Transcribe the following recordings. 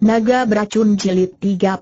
Naga Beracun Jilid 32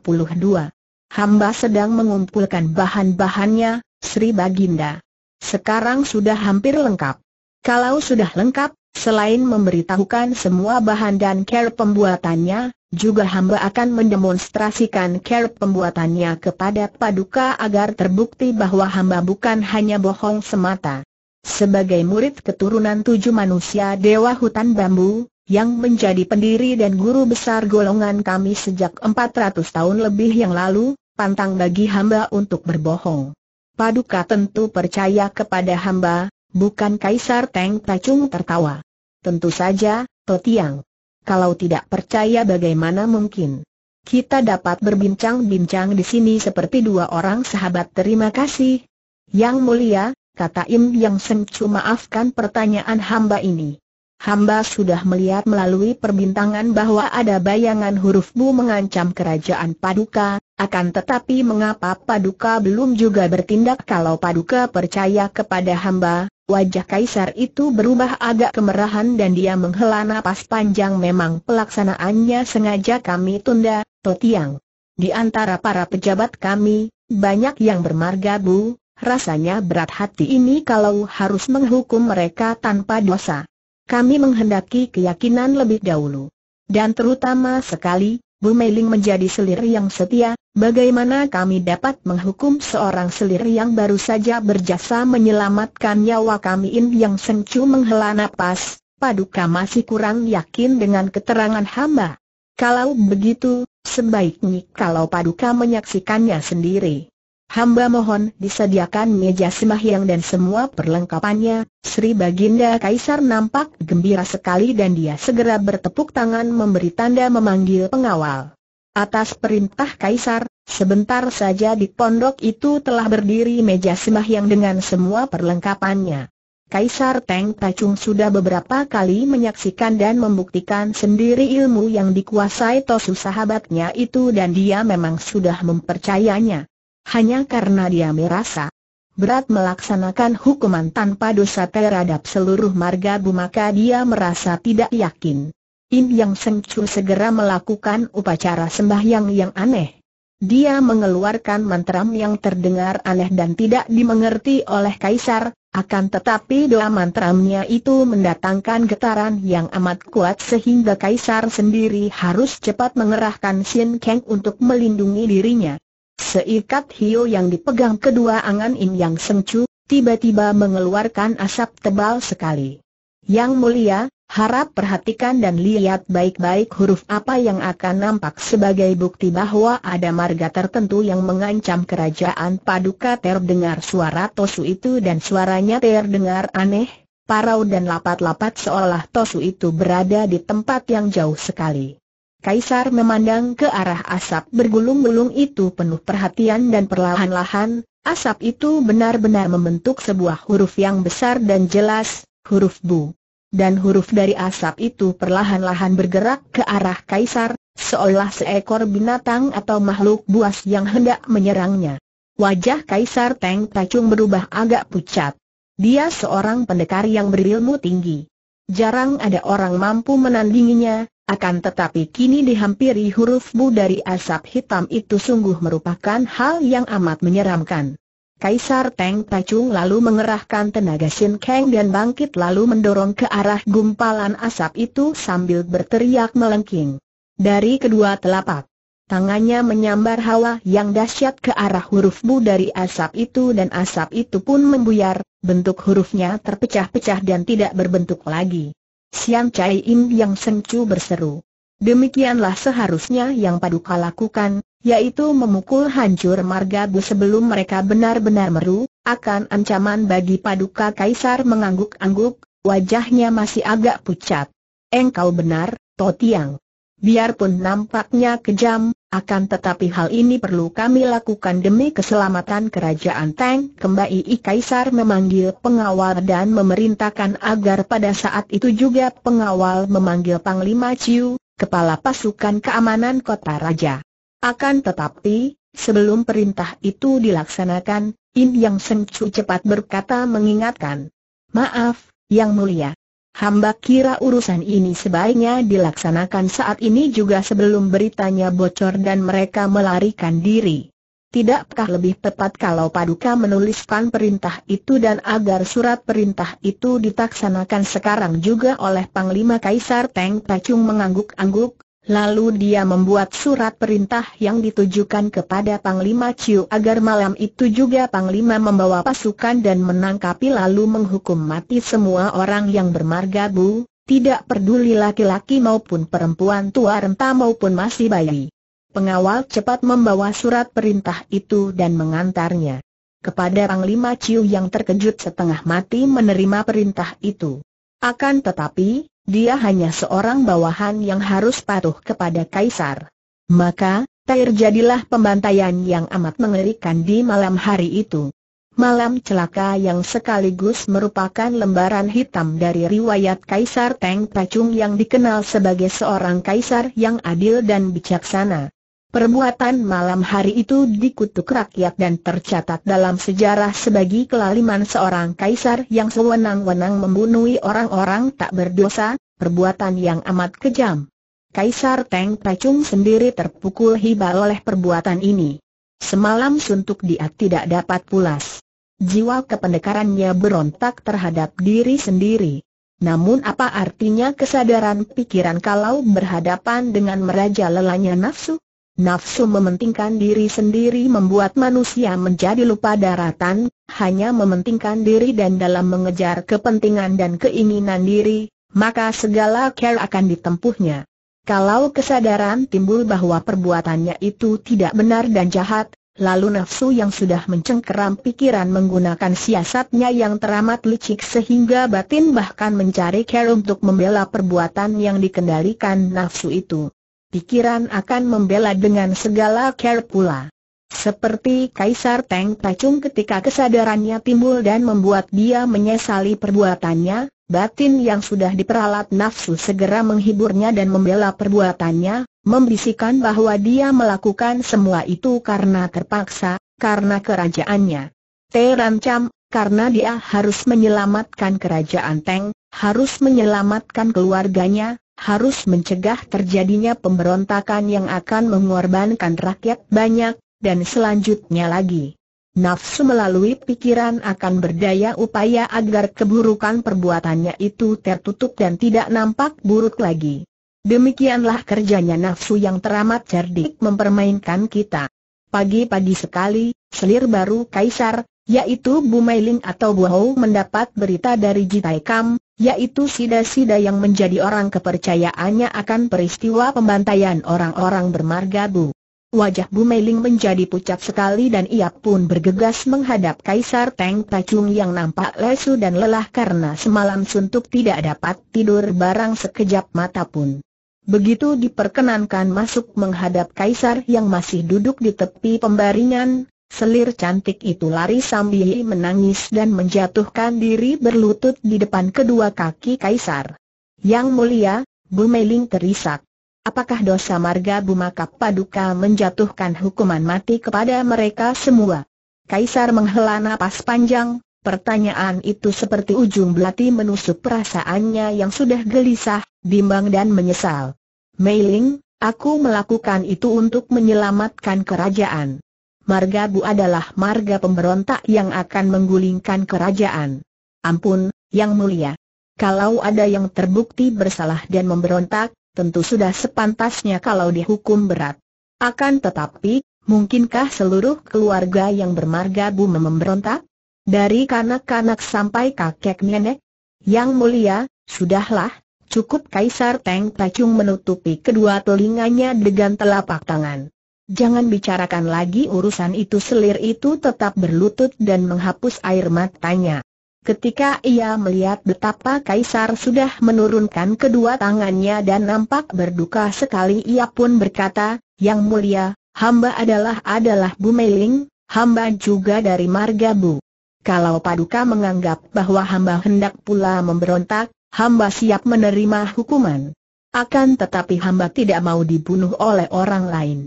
Hamba sedang mengumpulkan bahan-bahannya, Sri Baginda. Sekarang sudah hampir lengkap. Kalau sudah lengkap, selain memberitahukan semua bahan dan care pembuatannya, juga hamba akan mendemonstrasikan care pembuatannya kepada Paduka agar terbukti bahwa hamba bukan hanya bohong semata. Sebagai murid keturunan tujuh manusia Dewa Hutan Bambu, yang menjadi pendiri dan guru besar golongan kami sejak 400 tahun lebih yang lalu, pantang bagi hamba untuk berbohong. Paduka tentu percaya kepada hamba, bukan Kaisar Teng Tacung tertawa. Tentu saja, Totiang. Kalau tidak percaya bagaimana mungkin? Kita dapat berbincang-bincang di sini seperti dua orang sahabat terima kasih. Yang mulia, kata Im Yang Seng maafkan pertanyaan hamba ini hamba sudah melihat melalui perbintangan bahwa ada bayangan huruf Bu mengancam kerajaan Paduka, akan tetapi mengapa Paduka belum juga bertindak kalau Paduka percaya kepada hamba, wajah Kaisar itu berubah agak kemerahan dan dia menghela napas panjang memang pelaksanaannya sengaja kami tunda, Totiang. Di antara para pejabat kami, banyak yang bermarga Bu, rasanya berat hati ini kalau harus menghukum mereka tanpa dosa. Kami menghendaki keyakinan lebih dahulu. Dan terutama sekali, Bu Meiling menjadi selir yang setia, bagaimana kami dapat menghukum seorang selir yang baru saja berjasa menyelamatkan nyawa kami In Yang Sencu menghela napas, Paduka masih kurang yakin dengan keterangan hamba. Kalau begitu, sebaiknya kalau Paduka menyaksikannya sendiri. Hamba mohon disediakan meja sembahyang dan semua perlengkapannya, Sri Baginda Kaisar nampak gembira sekali dan dia segera bertepuk tangan memberi tanda memanggil pengawal. Atas perintah Kaisar, sebentar saja di pondok itu telah berdiri meja sembahyang dengan semua perlengkapannya. Kaisar Teng Tacung sudah beberapa kali menyaksikan dan membuktikan sendiri ilmu yang dikuasai Tosu sahabatnya itu dan dia memang sudah mempercayanya hanya karena dia merasa berat melaksanakan hukuman tanpa dosa terhadap seluruh marga bu maka dia merasa tidak yakin. Im Yang Sengcu segera melakukan upacara sembahyang yang aneh. Dia mengeluarkan mantra yang terdengar aneh dan tidak dimengerti oleh kaisar, akan tetapi doa mantramnya itu mendatangkan getaran yang amat kuat sehingga kaisar sendiri harus cepat mengerahkan Xin Kang untuk melindungi dirinya. Seikat hiu yang dipegang kedua angan Im Yang Sengcu, tiba-tiba mengeluarkan asap tebal sekali. Yang mulia, harap perhatikan dan lihat baik-baik huruf apa yang akan nampak sebagai bukti bahwa ada marga tertentu yang mengancam kerajaan Paduka terdengar suara Tosu itu dan suaranya terdengar aneh, parau dan lapat-lapat seolah Tosu itu berada di tempat yang jauh sekali. Kaisar memandang ke arah asap bergulung-gulung itu penuh perhatian dan perlahan-lahan, asap itu benar-benar membentuk sebuah huruf yang besar dan jelas, huruf Bu. Dan huruf dari asap itu perlahan-lahan bergerak ke arah Kaisar, seolah seekor binatang atau makhluk buas yang hendak menyerangnya. Wajah Kaisar Teng Tacung berubah agak pucat. Dia seorang pendekar yang berilmu tinggi. Jarang ada orang mampu menandinginya, akan tetapi kini dihampiri huruf Bu dari asap hitam itu sungguh merupakan hal yang amat menyeramkan. Kaisar Teng Tacung lalu mengerahkan tenaga Shin Kang dan bangkit lalu mendorong ke arah gumpalan asap itu sambil berteriak melengking. Dari kedua telapak, Tangannya menyambar hawa yang dahsyat ke arah huruf Bu dari asap itu dan asap itu pun membuyar, bentuk hurufnya terpecah-pecah dan tidak berbentuk lagi. Sian Chai Im yang sencu berseru. Demikianlah seharusnya yang paduka lakukan, yaitu memukul hancur marga Bu sebelum mereka benar-benar meru, akan ancaman bagi paduka kaisar mengangguk-angguk, wajahnya masih agak pucat. Engkau benar, Totiang. Biarpun nampaknya kejam, akan tetapi hal ini perlu kami lakukan demi keselamatan kerajaan Tang Kembali I Kaisar memanggil pengawal dan memerintahkan agar pada saat itu juga pengawal memanggil Panglima Ciu, Kepala Pasukan Keamanan Kota Raja. Akan tetapi, sebelum perintah itu dilaksanakan, In Yang Seng cepat berkata mengingatkan. Maaf, Yang Mulia. Hamba kira urusan ini sebaiknya dilaksanakan saat ini juga sebelum beritanya bocor dan mereka melarikan diri. Tidakkah lebih tepat kalau Paduka menuliskan perintah itu dan agar surat perintah itu ditaksanakan sekarang juga oleh Panglima Kaisar Teng Pacung mengangguk-angguk, Lalu dia membuat surat perintah yang ditujukan kepada Panglima Chiu agar malam itu juga Panglima membawa pasukan dan menangkapi lalu menghukum mati semua orang yang bermarga Bu, tidak peduli laki-laki maupun perempuan tua renta maupun masih bayi. Pengawal cepat membawa surat perintah itu dan mengantarnya kepada Panglima Chiu yang terkejut setengah mati menerima perintah itu. Akan tetapi, dia hanya seorang bawahan yang harus patuh kepada kaisar. Maka, terjadilah pembantaian yang amat mengerikan di malam hari itu. Malam celaka yang sekaligus merupakan lembaran hitam dari riwayat Kaisar Teng Pacung yang dikenal sebagai seorang kaisar yang adil dan bijaksana. Perbuatan malam hari itu dikutuk rakyat dan tercatat dalam sejarah sebagai kelaliman seorang kaisar yang sewenang-wenang membunuh orang-orang tak berdosa, perbuatan yang amat kejam. Kaisar Teng Tachung sendiri terpukul hibah oleh perbuatan ini. Semalam suntuk dia tidak dapat pulas. Jiwa kependekarannya berontak terhadap diri sendiri. Namun apa artinya kesadaran pikiran kalau berhadapan dengan meraja lelahnya nafsu? Nafsu mementingkan diri sendiri membuat manusia menjadi lupa daratan, hanya mementingkan diri dan dalam mengejar kepentingan dan keinginan diri, maka segala care akan ditempuhnya. Kalau kesadaran timbul bahwa perbuatannya itu tidak benar dan jahat, lalu nafsu yang sudah mencengkeram pikiran menggunakan siasatnya yang teramat licik sehingga batin bahkan mencari care untuk membela perbuatan yang dikendalikan nafsu itu pikiran akan membela dengan segala care pula. Seperti Kaisar Teng Tacung ketika kesadarannya timbul dan membuat dia menyesali perbuatannya, batin yang sudah diperalat nafsu segera menghiburnya dan membela perbuatannya, membisikkan bahwa dia melakukan semua itu karena terpaksa, karena kerajaannya. Terancam, karena dia harus menyelamatkan kerajaan Teng, harus menyelamatkan keluarganya, harus mencegah terjadinya pemberontakan yang akan mengorbankan rakyat banyak, dan selanjutnya lagi. Nafsu melalui pikiran akan berdaya upaya agar keburukan perbuatannya itu tertutup dan tidak nampak buruk lagi. Demikianlah kerjanya nafsu yang teramat cerdik mempermainkan kita. Pagi-pagi sekali, selir baru kaisar, yaitu Bu Bumailing atau Bu Hou mendapat berita dari Kam, yaitu sida-sida yang menjadi orang kepercayaannya akan peristiwa pembantaian orang-orang bermarga Bu. Wajah Bu Meiling menjadi pucat sekali dan ia pun bergegas menghadap Kaisar Teng Tacung yang nampak lesu dan lelah karena semalam suntuk tidak dapat tidur barang sekejap mata pun. Begitu diperkenankan masuk menghadap Kaisar yang masih duduk di tepi pembaringan, Selir cantik itu lari sambil menangis dan menjatuhkan diri berlutut di depan kedua kaki kaisar. Yang mulia, Bu Meiling terisak. Apakah dosa marga Makap Paduka menjatuhkan hukuman mati kepada mereka semua? Kaisar menghela napas panjang, pertanyaan itu seperti ujung belati menusuk perasaannya yang sudah gelisah, bimbang dan menyesal. Meiling, aku melakukan itu untuk menyelamatkan kerajaan. Marga Bu adalah marga pemberontak yang akan menggulingkan kerajaan. Ampun, Yang Mulia. Kalau ada yang terbukti bersalah dan memberontak, tentu sudah sepantasnya kalau dihukum berat. Akan tetapi, mungkinkah seluruh keluarga yang bermarga Bu memberontak? Dari kanak-kanak sampai kakek nenek? Yang Mulia, sudahlah, cukup Kaisar Teng Pacung menutupi kedua telinganya dengan telapak tangan. Jangan bicarakan lagi urusan itu selir itu tetap berlutut dan menghapus air matanya. Ketika ia melihat betapa Kaisar sudah menurunkan kedua tangannya dan nampak berduka sekali ia pun berkata, Yang mulia, hamba adalah adalah Bu Meiling, hamba juga dari marga Bu. Kalau Paduka menganggap bahwa hamba hendak pula memberontak, hamba siap menerima hukuman. Akan tetapi hamba tidak mau dibunuh oleh orang lain.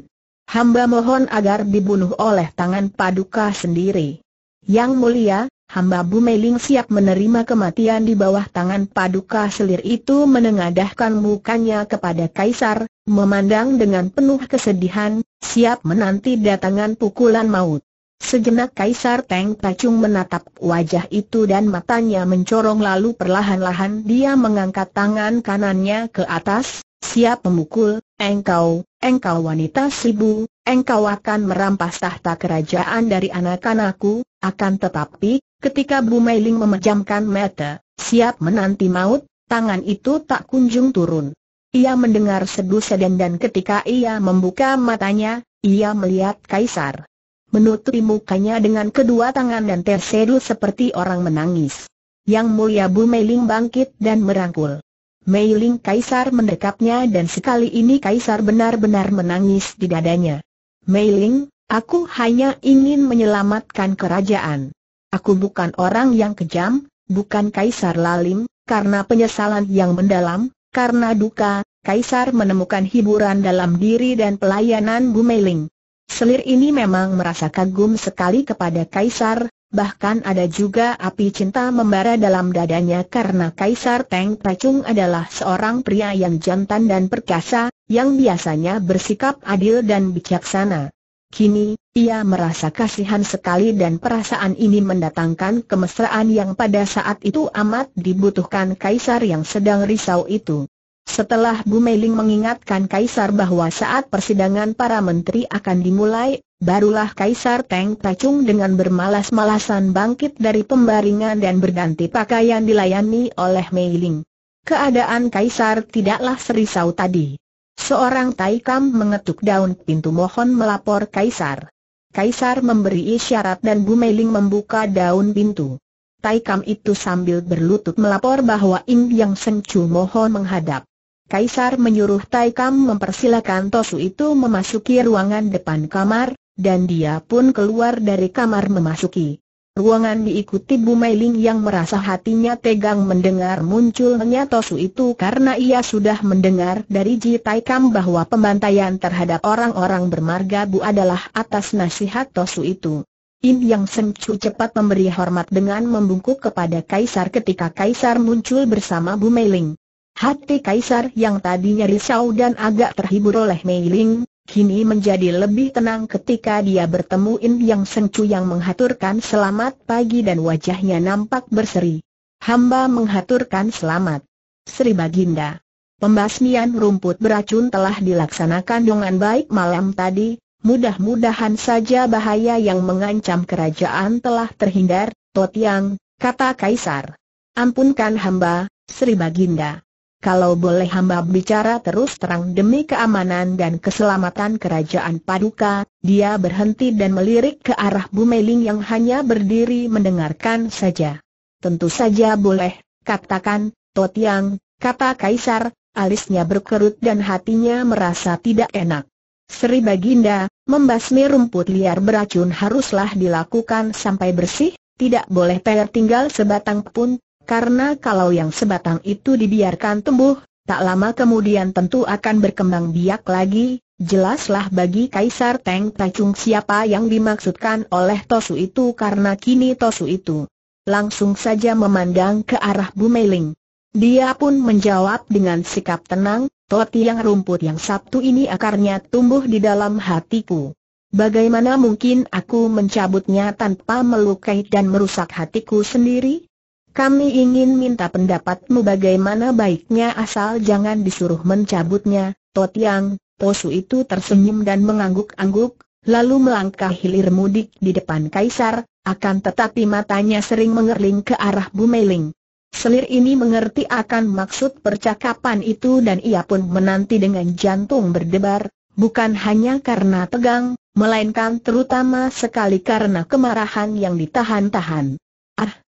Hamba mohon agar dibunuh oleh tangan paduka sendiri. Yang mulia, hamba Bu Bumeling siap menerima kematian di bawah tangan paduka selir itu menengadahkan mukanya kepada Kaisar, memandang dengan penuh kesedihan, siap menanti datangan pukulan maut. Sejenak Kaisar Teng Pacung menatap wajah itu dan matanya mencorong lalu perlahan-lahan dia mengangkat tangan kanannya ke atas, siap memukul, engkau, engkau wanita sibu, engkau akan merampas tahta kerajaan dari anak-anakku, akan tetapi, ketika Bu Meiling memejamkan mata, siap menanti maut, tangan itu tak kunjung turun. Ia mendengar sedu sedan dan ketika ia membuka matanya, ia melihat Kaisar menutupi mukanya dengan kedua tangan dan tersedu seperti orang menangis. Yang mulia Bu Meiling bangkit dan merangkul. Meiling Kaisar mendekapnya dan sekali ini Kaisar benar-benar menangis di dadanya. Meiling, aku hanya ingin menyelamatkan kerajaan. Aku bukan orang yang kejam, bukan Kaisar lalim, karena penyesalan yang mendalam, karena duka, Kaisar menemukan hiburan dalam diri dan pelayanan Bu Meiling. Selir ini memang merasa kagum sekali kepada Kaisar, bahkan ada juga api cinta membara dalam dadanya karena Kaisar Teng Tacung adalah seorang pria yang jantan dan perkasa, yang biasanya bersikap adil dan bijaksana. Kini, ia merasa kasihan sekali dan perasaan ini mendatangkan kemesraan yang pada saat itu amat dibutuhkan kaisar yang sedang risau itu. Setelah Bu Meiling mengingatkan Kaisar bahwa saat persidangan para menteri akan dimulai, barulah Kaisar Teng Tacung dengan bermalas-malasan bangkit dari pembaringan dan berganti pakaian dilayani oleh Meiling. Keadaan Kaisar tidaklah serisau tadi. Seorang Taikam mengetuk daun pintu mohon melapor Kaisar. Kaisar memberi isyarat dan Bu Meiling membuka daun pintu. Taikam itu sambil berlutut melapor bahwa Ing Yang Sengcu mohon menghadap. Kaisar menyuruh Taikam mempersilakan Tosu itu memasuki ruangan depan kamar, dan dia pun keluar dari kamar memasuki. Ruangan diikuti Bu Meiling yang merasa hatinya tegang mendengar munculnya Tosu itu karena ia sudah mendengar dari Ji Taikam bahwa pembantaian terhadap orang-orang bermarga Bu adalah atas nasihat Tosu itu. In Yang Sencu cepat memberi hormat dengan membungkuk kepada Kaisar ketika Kaisar muncul bersama Bu Meiling. Hati Kaisar yang tadinya risau dan agak terhibur oleh Mei Ling, kini menjadi lebih tenang ketika dia bertemu In Yang sengcu yang menghaturkan selamat pagi dan wajahnya nampak berseri. Hamba menghaturkan selamat. Sri Baginda. Pembasmian rumput beracun telah dilaksanakan dengan baik malam tadi, mudah-mudahan saja bahaya yang mengancam kerajaan telah terhindar, Totiang, kata Kaisar. Ampunkan hamba, Sri Baginda. Kalau boleh hamba bicara terus terang demi keamanan dan keselamatan kerajaan Paduka, dia berhenti dan melirik ke arah Bu Meiling yang hanya berdiri mendengarkan saja. Tentu saja boleh, katakan, Totiang, kata Kaisar, alisnya berkerut dan hatinya merasa tidak enak. Sri Baginda, membasmi rumput liar beracun haruslah dilakukan sampai bersih, tidak boleh tertinggal sebatang pun, karena kalau yang sebatang itu dibiarkan tumbuh, tak lama kemudian tentu akan berkembang biak lagi, jelaslah bagi Kaisar Teng Tacung siapa yang dimaksudkan oleh Tosu itu karena kini Tosu itu langsung saja memandang ke arah Bu Meiling. Dia pun menjawab dengan sikap tenang, Toti yang rumput yang Sabtu ini akarnya tumbuh di dalam hatiku. Bagaimana mungkin aku mencabutnya tanpa melukai dan merusak hatiku sendiri? Kami ingin minta pendapatmu bagaimana baiknya asal jangan disuruh mencabutnya, Yang, Posu itu tersenyum dan mengangguk-angguk, lalu melangkah hilir mudik di depan Kaisar, akan tetapi matanya sering mengerling ke arah Bu Bumeling. Selir ini mengerti akan maksud percakapan itu dan ia pun menanti dengan jantung berdebar, bukan hanya karena tegang, melainkan terutama sekali karena kemarahan yang ditahan-tahan.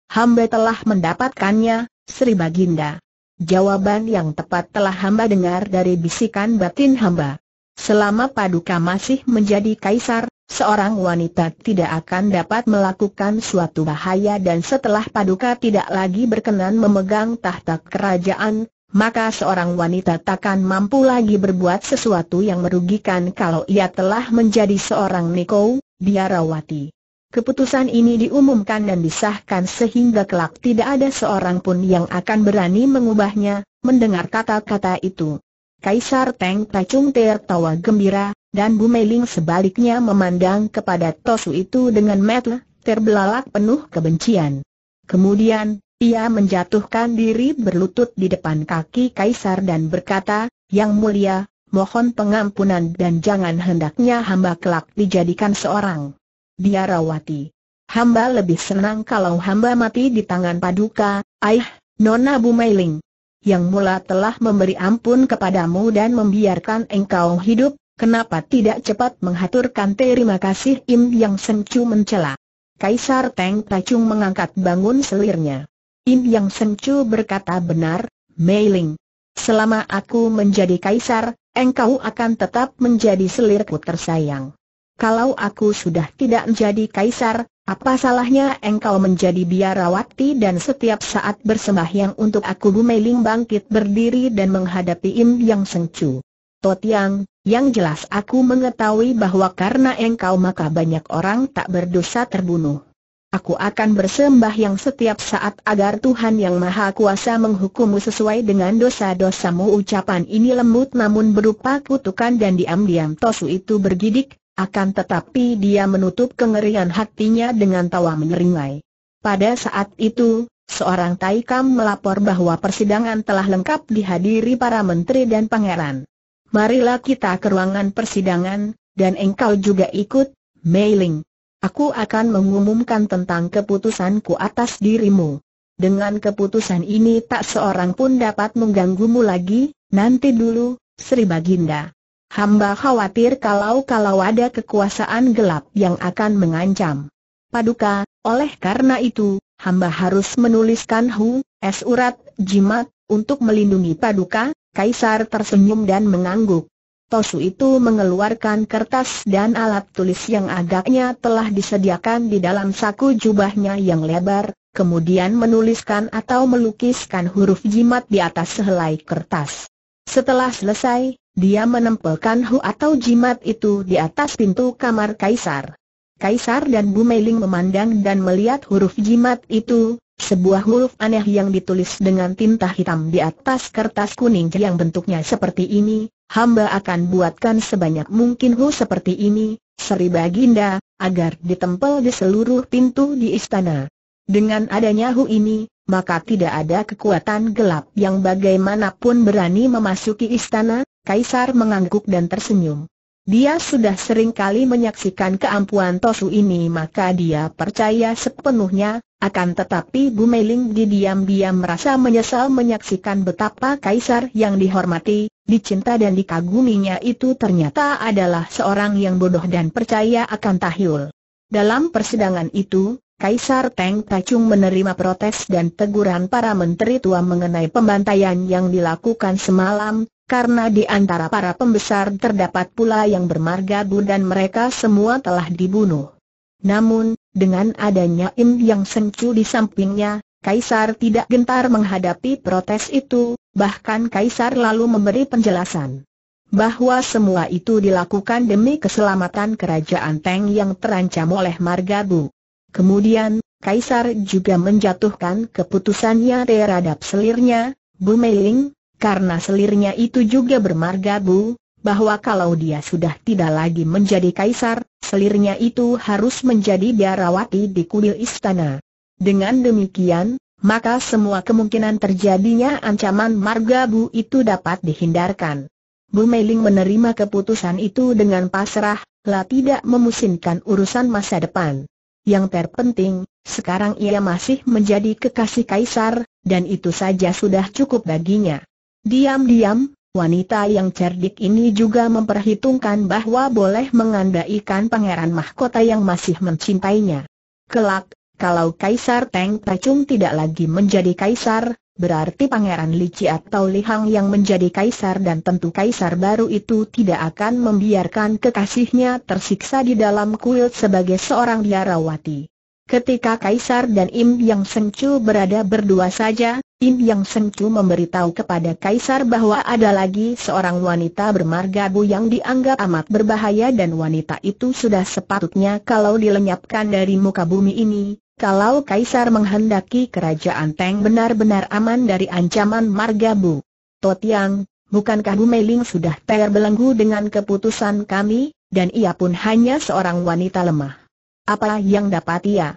Hamba telah mendapatkannya, Sri Baginda. Jawaban yang tepat telah hamba dengar dari bisikan batin hamba. Selama Paduka masih menjadi kaisar, seorang wanita tidak akan dapat melakukan suatu bahaya dan setelah Paduka tidak lagi berkenan memegang tahta kerajaan, maka seorang wanita takkan mampu lagi berbuat sesuatu yang merugikan kalau ia telah menjadi seorang Niko, biarawati. Keputusan ini diumumkan dan disahkan sehingga kelak tidak ada seorang pun yang akan berani mengubahnya, mendengar kata-kata itu. Kaisar Teng Chung tertawa gembira, dan Bu Meiling sebaliknya memandang kepada Tosu itu dengan mata terbelalak penuh kebencian. Kemudian, ia menjatuhkan diri berlutut di depan kaki Kaisar dan berkata, Yang mulia, mohon pengampunan dan jangan hendaknya hamba kelak dijadikan seorang biarawati. Hamba lebih senang kalau hamba mati di tangan paduka, ayah, Nona Bu Bumailing. Yang mula telah memberi ampun kepadamu dan membiarkan engkau hidup, kenapa tidak cepat menghaturkan terima kasih Im Yang Sencu mencela. Kaisar Teng Tacung mengangkat bangun selirnya. Im Yang Sencu berkata benar, Meiling. Selama aku menjadi kaisar, engkau akan tetap menjadi selirku tersayang kalau aku sudah tidak menjadi kaisar, apa salahnya engkau menjadi biarawati dan setiap saat bersembahyang untuk aku Bumeling bangkit berdiri dan menghadapi Im Yang Sengcu. Tot yang jelas aku mengetahui bahwa karena engkau maka banyak orang tak berdosa terbunuh. Aku akan bersembahyang setiap saat agar Tuhan Yang Maha Kuasa menghukummu sesuai dengan dosa-dosamu Ucapan ini lembut namun berupa kutukan dan diam-diam Tosu itu bergidik, akan tetapi dia menutup kengerian hatinya dengan tawa menyeringai. Pada saat itu, seorang Taikam melapor bahwa persidangan telah lengkap dihadiri para menteri dan pangeran. Marilah kita ke ruangan persidangan, dan engkau juga ikut, Meiling. Aku akan mengumumkan tentang keputusanku atas dirimu. Dengan keputusan ini tak seorang pun dapat mengganggumu lagi, nanti dulu, Sri Baginda. Hamba khawatir kalau-kalau ada kekuasaan gelap yang akan mengancam. Paduka, oleh karena itu, hamba harus menuliskan Hu, es urat, jimat, untuk melindungi Paduka, Kaisar tersenyum dan mengangguk. Tosu itu mengeluarkan kertas dan alat tulis yang agaknya telah disediakan di dalam saku jubahnya yang lebar, kemudian menuliskan atau melukiskan huruf jimat di atas sehelai kertas. Setelah selesai, dia menempelkan hu atau jimat itu di atas pintu kamar kaisar. Kaisar dan Bu Meiling memandang dan melihat huruf jimat itu, sebuah huruf aneh yang ditulis dengan tinta hitam di atas kertas kuning yang bentuknya seperti ini, hamba akan buatkan sebanyak mungkin hu seperti ini, Sri Baginda, agar ditempel di seluruh pintu di istana. Dengan adanya hu ini, maka tidak ada kekuatan gelap yang bagaimanapun berani memasuki istana, Kaisar mengangguk dan tersenyum. Dia sudah sering kali menyaksikan keampuan Tosu ini maka dia percaya sepenuhnya, akan tetapi Bu Meiling di diam-diam merasa menyesal menyaksikan betapa Kaisar yang dihormati, dicinta dan dikaguminya itu ternyata adalah seorang yang bodoh dan percaya akan tahil. Dalam persidangan itu, Kaisar Teng Tacung menerima protes dan teguran para menteri tua mengenai pembantaian yang dilakukan semalam, karena di antara para pembesar terdapat pula yang bermarga Bu dan mereka semua telah dibunuh. Namun, dengan adanya Im Yang Sencu di sampingnya, Kaisar tidak gentar menghadapi protes itu, bahkan Kaisar lalu memberi penjelasan bahwa semua itu dilakukan demi keselamatan kerajaan Teng yang terancam oleh Margabu. Kemudian, Kaisar juga menjatuhkan keputusannya terhadap selirnya, Bu Meiling, karena selirnya itu juga bermarga Bu, bahwa kalau dia sudah tidak lagi menjadi kaisar, selirnya itu harus menjadi biarawati di kuil istana. Dengan demikian, maka semua kemungkinan terjadinya ancaman marga Bu itu dapat dihindarkan. Bu Meiling menerima keputusan itu dengan pasrah, lah tidak memusingkan urusan masa depan yang terpenting, sekarang ia masih menjadi kekasih kaisar, dan itu saja sudah cukup baginya. Diam-diam, wanita yang cerdik ini juga memperhitungkan bahwa boleh mengandaikan pangeran mahkota yang masih mencintainya. Kelak, kalau Kaisar Teng Pacung tidak lagi menjadi kaisar, berarti Pangeran Lici atau Lihang yang menjadi kaisar dan tentu kaisar baru itu tidak akan membiarkan kekasihnya tersiksa di dalam kuil sebagai seorang biarawati. Ketika Kaisar dan Im Yang Sencu berada berdua saja, Im Yang Sencu memberitahu kepada Kaisar bahwa ada lagi seorang wanita bermarga Bu yang dianggap amat berbahaya dan wanita itu sudah sepatutnya kalau dilenyapkan dari muka bumi ini, kalau Kaisar menghendaki kerajaan Teng benar-benar aman dari ancaman marga Margabu. Totiang, bukankah Bu Meiling sudah terbelenggu dengan keputusan kami, dan ia pun hanya seorang wanita lemah. Apa yang dapat ia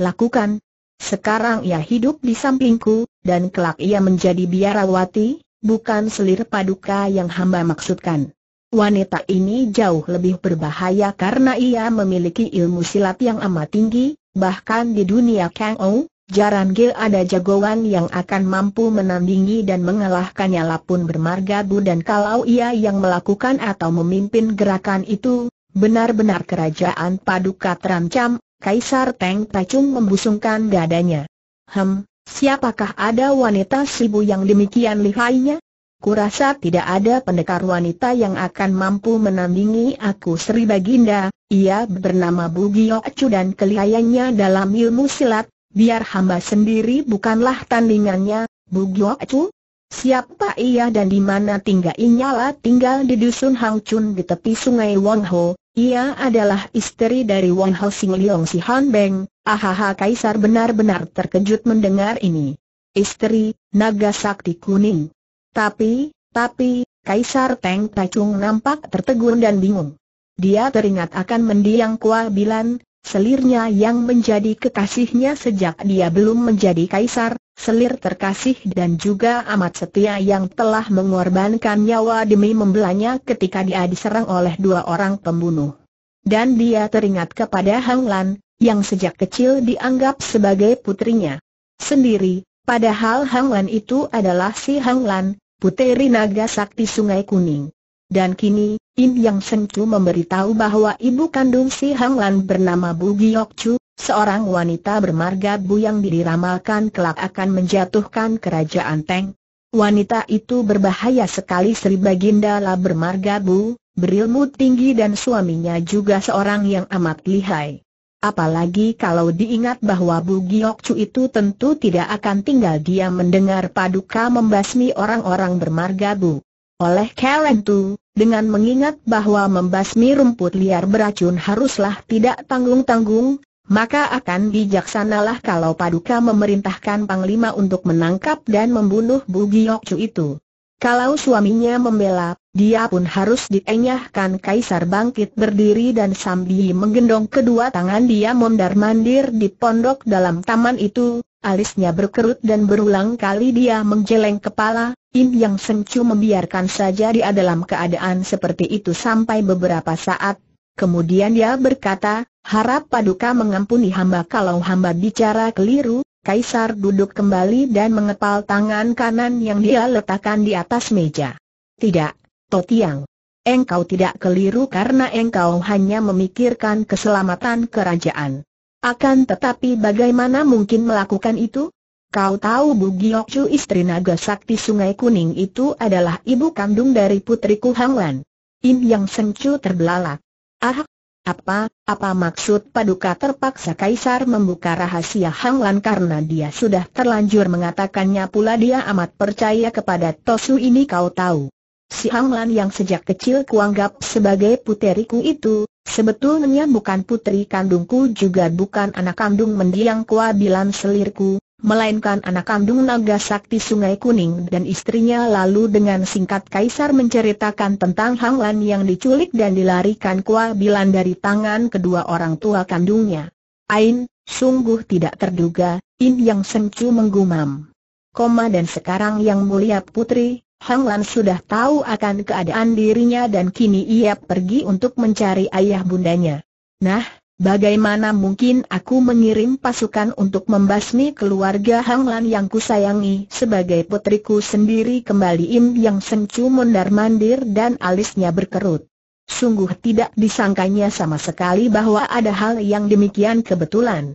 lakukan? Sekarang ia hidup di sampingku, dan kelak ia menjadi biarawati, bukan selir paduka yang hamba maksudkan. Wanita ini jauh lebih berbahaya karena ia memiliki ilmu silat yang amat tinggi, Bahkan di dunia Kang Ou, jarang gil ada jagoan yang akan mampu menandingi dan mengalahkannya lapun bermarga Bu dan kalau ia yang melakukan atau memimpin gerakan itu, benar-benar kerajaan paduka terancam, Kaisar Teng Tacung membusungkan dadanya. Hem, siapakah ada wanita sibu yang demikian lihainya? Kurasa tidak ada pendekar wanita yang akan mampu menandingi aku Sri Baginda, ia bernama Bugio Acu dan kelihayannya dalam ilmu silat, biar hamba sendiri bukanlah tandingannya, Bugio Acu. Siapa ia dan di mana tinggal Inyala tinggal di dusun Hang Chun di tepi sungai Wangho, ia adalah istri dari Ho Sing Leong Si Han Beng, ahaha kaisar benar-benar terkejut mendengar ini. Istri, naga sakti kuning. Tapi, tapi, Kaisar Teng Tacung nampak tertegun dan bingung. Dia teringat akan mendiang Kua Bilan, selirnya yang menjadi kekasihnya sejak dia belum menjadi kaisar, selir terkasih dan juga amat setia yang telah mengorbankan nyawa demi membelanya ketika dia diserang oleh dua orang pembunuh. Dan dia teringat kepada Hang Lan, yang sejak kecil dianggap sebagai putrinya sendiri, Padahal Hang Lan itu adalah si Hang Lan, puteri naga sakti Sungai Kuning. Dan kini, In Yang sentuh memberitahu bahwa ibu kandung si Hang Lan bernama Bu Giok Chu, seorang wanita bermarga Bu yang diramalkan kelak akan menjatuhkan kerajaan Teng. Wanita itu berbahaya sekali Sri Baginda La bermarga Bu, berilmu tinggi dan suaminya juga seorang yang amat lihai. Apalagi kalau diingat bahwa Bu Giok Chu itu tentu tidak akan tinggal dia mendengar Paduka membasmi orang-orang bermarga Bu. Oleh Karen Tu, dengan mengingat bahwa membasmi rumput liar beracun haruslah tidak tanggung-tanggung, maka akan bijaksanalah kalau Paduka memerintahkan Panglima untuk menangkap dan membunuh Bu Giok Chu itu. Kalau suaminya membela, dia pun harus dienyahkan Kaisar bangkit berdiri dan sambil menggendong kedua tangan dia mondar-mandir di pondok dalam taman itu, alisnya berkerut dan berulang kali dia menggeleng kepala, Im Yang Sencu membiarkan saja dia dalam keadaan seperti itu sampai beberapa saat. Kemudian dia berkata, harap paduka mengampuni hamba kalau hamba bicara keliru, Kaisar duduk kembali dan mengepal tangan kanan yang dia letakkan di atas meja. Tidak, Totiang. Engkau tidak keliru karena engkau hanya memikirkan keselamatan kerajaan. Akan tetapi bagaimana mungkin melakukan itu? Kau tahu Bu Giokju istri naga sakti sungai kuning itu adalah ibu kandung dari putriku Hanglan. Im Yang Sengcu terbelalak. Ah, apa, apa maksud Paduka terpaksa Kaisar membuka rahasia Hang Lan karena dia sudah terlanjur mengatakannya pula dia amat percaya kepada Tosu ini kau tahu. Si Hang Lan yang sejak kecil kuanggap sebagai puteriku itu, sebetulnya bukan putri kandungku juga bukan anak kandung mendiang kuabilan selirku, melainkan anak kandung naga sakti Sungai Kuning dan istrinya lalu dengan singkat Kaisar menceritakan tentang Hang Lan yang diculik dan dilarikan Kua Bilan dari tangan kedua orang tua kandungnya. Ain, sungguh tidak terduga, In Yang sengcu menggumam. Koma dan sekarang Yang Mulia Putri, Hang Lan sudah tahu akan keadaan dirinya dan kini ia pergi untuk mencari ayah bundanya. Nah, Bagaimana mungkin aku mengirim pasukan untuk membasmi keluarga Hang Lan yang kusayangi sebagai putriku sendiri kembali Im Yang Sencu mondar-mandir dan alisnya berkerut. Sungguh tidak disangkanya sama sekali bahwa ada hal yang demikian kebetulan.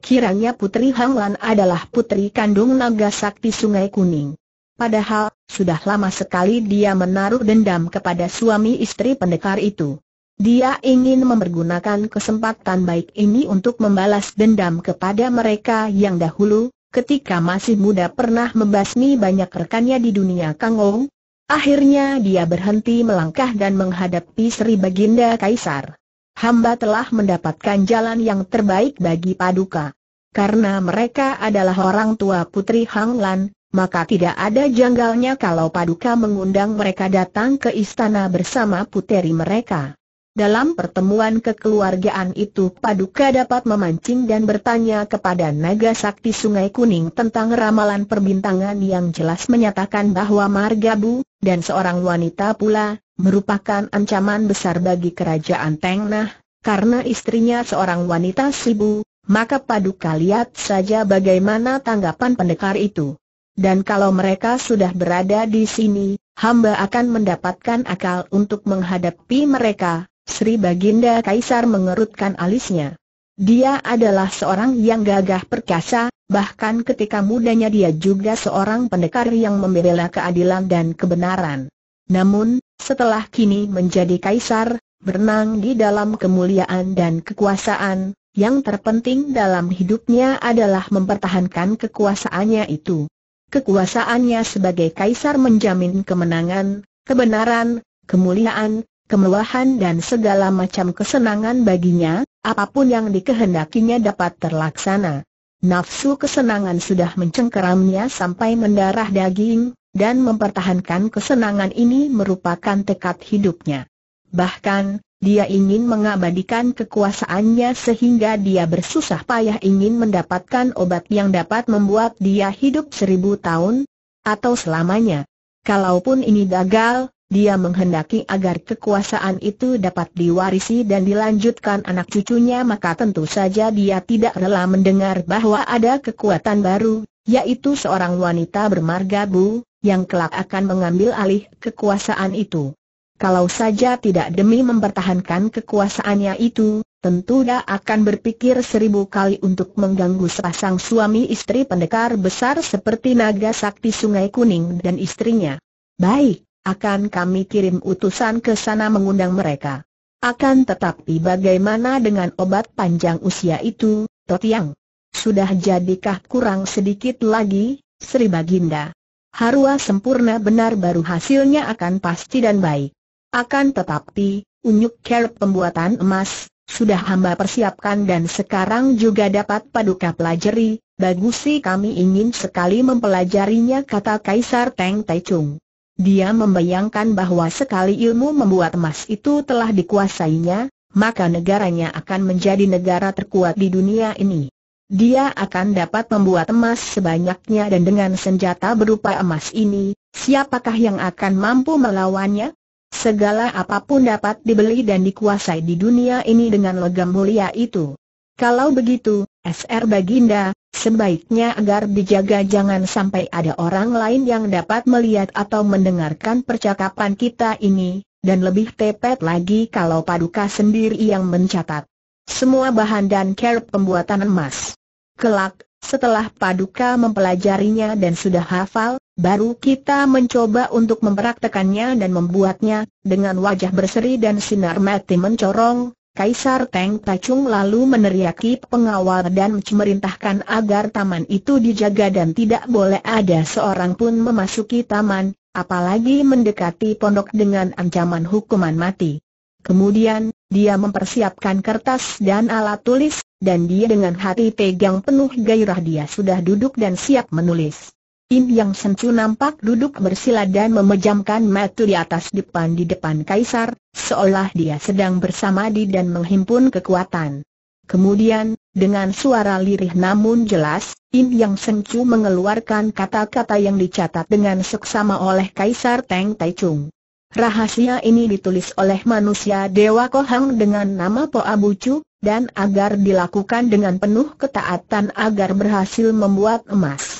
Kiranya putri Hang Lan adalah putri kandung naga sakti Sungai Kuning. Padahal, sudah lama sekali dia menaruh dendam kepada suami istri pendekar itu. Dia ingin mempergunakan kesempatan baik ini untuk membalas dendam kepada mereka yang dahulu, ketika masih muda pernah membasmi banyak rekannya di dunia Kangou. Akhirnya dia berhenti melangkah dan menghadapi Sri Baginda Kaisar. Hamba telah mendapatkan jalan yang terbaik bagi Paduka. Karena mereka adalah orang tua Putri Hang Lan, maka tidak ada janggalnya kalau Paduka mengundang mereka datang ke istana bersama puteri mereka. Dalam pertemuan kekeluargaan itu Paduka dapat memancing dan bertanya kepada Naga Sakti Sungai Kuning tentang ramalan perbintangan yang jelas menyatakan bahwa Margabu, dan seorang wanita pula, merupakan ancaman besar bagi kerajaan Tengnah, karena istrinya seorang wanita sibu, maka Paduka lihat saja bagaimana tanggapan pendekar itu. Dan kalau mereka sudah berada di sini, hamba akan mendapatkan akal untuk menghadapi mereka, Sri Baginda Kaisar mengerutkan alisnya. Dia adalah seorang yang gagah perkasa, bahkan ketika mudanya dia juga seorang pendekar yang membela keadilan dan kebenaran. Namun, setelah kini menjadi kaisar, berenang di dalam kemuliaan dan kekuasaan, yang terpenting dalam hidupnya adalah mempertahankan kekuasaannya itu. Kekuasaannya sebagai kaisar menjamin kemenangan, kebenaran, kemuliaan, kemewahan dan segala macam kesenangan baginya, apapun yang dikehendakinya dapat terlaksana. Nafsu kesenangan sudah mencengkeramnya sampai mendarah daging, dan mempertahankan kesenangan ini merupakan tekad hidupnya. Bahkan, dia ingin mengabadikan kekuasaannya sehingga dia bersusah payah ingin mendapatkan obat yang dapat membuat dia hidup seribu tahun, atau selamanya. Kalaupun ini gagal, dia menghendaki agar kekuasaan itu dapat diwarisi dan dilanjutkan anak cucunya maka tentu saja dia tidak rela mendengar bahwa ada kekuatan baru, yaitu seorang wanita bermarga Bu, yang kelak akan mengambil alih kekuasaan itu. Kalau saja tidak demi mempertahankan kekuasaannya itu, tentu dia akan berpikir seribu kali untuk mengganggu sepasang suami istri pendekar besar seperti naga sakti sungai kuning dan istrinya. Baik, akan kami kirim utusan ke sana mengundang mereka. Akan tetapi bagaimana dengan obat panjang usia itu, Totiang? Sudah jadikah kurang sedikit lagi, Sri Baginda? Harua sempurna benar baru hasilnya akan pasti dan baik. Akan tetapi, unyuk ker pembuatan emas, sudah hamba persiapkan dan sekarang juga dapat paduka pelajari, bagus sih kami ingin sekali mempelajarinya kata Kaisar Teng Taichung. Dia membayangkan bahwa sekali ilmu membuat emas itu telah dikuasainya, maka negaranya akan menjadi negara terkuat di dunia ini. Dia akan dapat membuat emas sebanyaknya dan dengan senjata berupa emas ini, siapakah yang akan mampu melawannya? Segala apapun dapat dibeli dan dikuasai di dunia ini dengan logam mulia itu. Kalau begitu, SR Baginda, Sebaiknya agar dijaga jangan sampai ada orang lain yang dapat melihat atau mendengarkan percakapan kita ini, dan lebih tepat lagi kalau paduka sendiri yang mencatat semua bahan dan kerep pembuatan emas. Kelak, setelah paduka mempelajarinya dan sudah hafal, baru kita mencoba untuk mempraktekannya dan membuatnya, dengan wajah berseri dan sinar mati mencorong, Kaisar Teng Tachung lalu meneriaki pengawal dan memerintahkan agar taman itu dijaga dan tidak boleh ada seorang pun memasuki taman, apalagi mendekati pondok dengan ancaman hukuman mati. Kemudian, dia mempersiapkan kertas dan alat tulis, dan dia dengan hati pegang penuh gairah dia sudah duduk dan siap menulis. Im Yang Sencu nampak duduk bersila dan memejamkan mata di atas depan di depan kaisar, seolah dia sedang bersama di dan menghimpun kekuatan. Kemudian, dengan suara lirih namun jelas, Im Yang Sencu mengeluarkan kata-kata yang dicatat dengan seksama oleh Kaisar Teng Tai Chung. Rahasia ini ditulis oleh manusia Dewa Kohang dengan nama Po Abu Chu, dan agar dilakukan dengan penuh ketaatan agar berhasil membuat emas.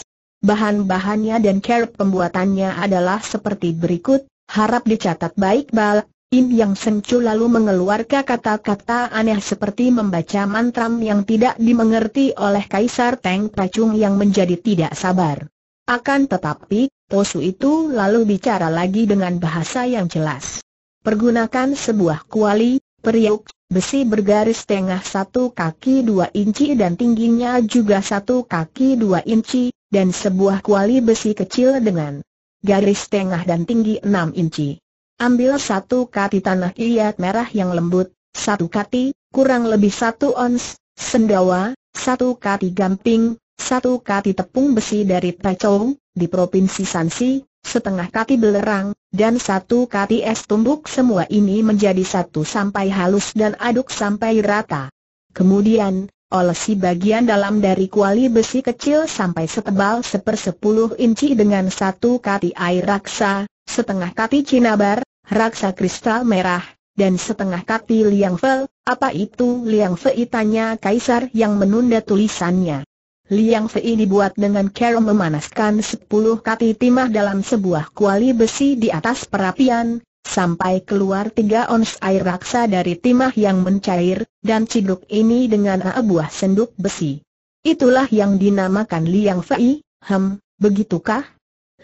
Bahan-bahannya dan cara pembuatannya adalah seperti berikut, harap dicatat baik bal, Im Yang Sencu lalu mengeluarkan kata-kata aneh seperti membaca mantra yang tidak dimengerti oleh Kaisar Teng Pracung yang menjadi tidak sabar. Akan tetapi, Tosu itu lalu bicara lagi dengan bahasa yang jelas. Pergunakan sebuah kuali, periuk, besi bergaris tengah satu kaki dua inci dan tingginya juga satu kaki dua inci, dan sebuah kuali besi kecil dengan garis tengah dan tinggi 6 inci. Ambil satu kati tanah iat merah yang lembut, satu kati, kurang lebih satu ons, sendawa, satu kati gamping, satu kati tepung besi dari Tachou, di Provinsi Sansi, setengah kati belerang, dan satu kati es tumbuk semua ini menjadi satu sampai halus dan aduk sampai rata. Kemudian, olesi bagian dalam dari kuali besi kecil sampai setebal sepersepuluh inci dengan satu kati air raksa, setengah kati cinabar, raksa kristal merah, dan setengah kati liang fel, apa itu liang fei tanya kaisar yang menunda tulisannya. Liang Fei dibuat dengan cara memanaskan sepuluh kati timah dalam sebuah kuali besi di atas perapian, sampai keluar tiga ons air raksa dari timah yang mencair, dan ciduk ini dengan buah senduk besi. Itulah yang dinamakan Liang Fei, hem, begitukah?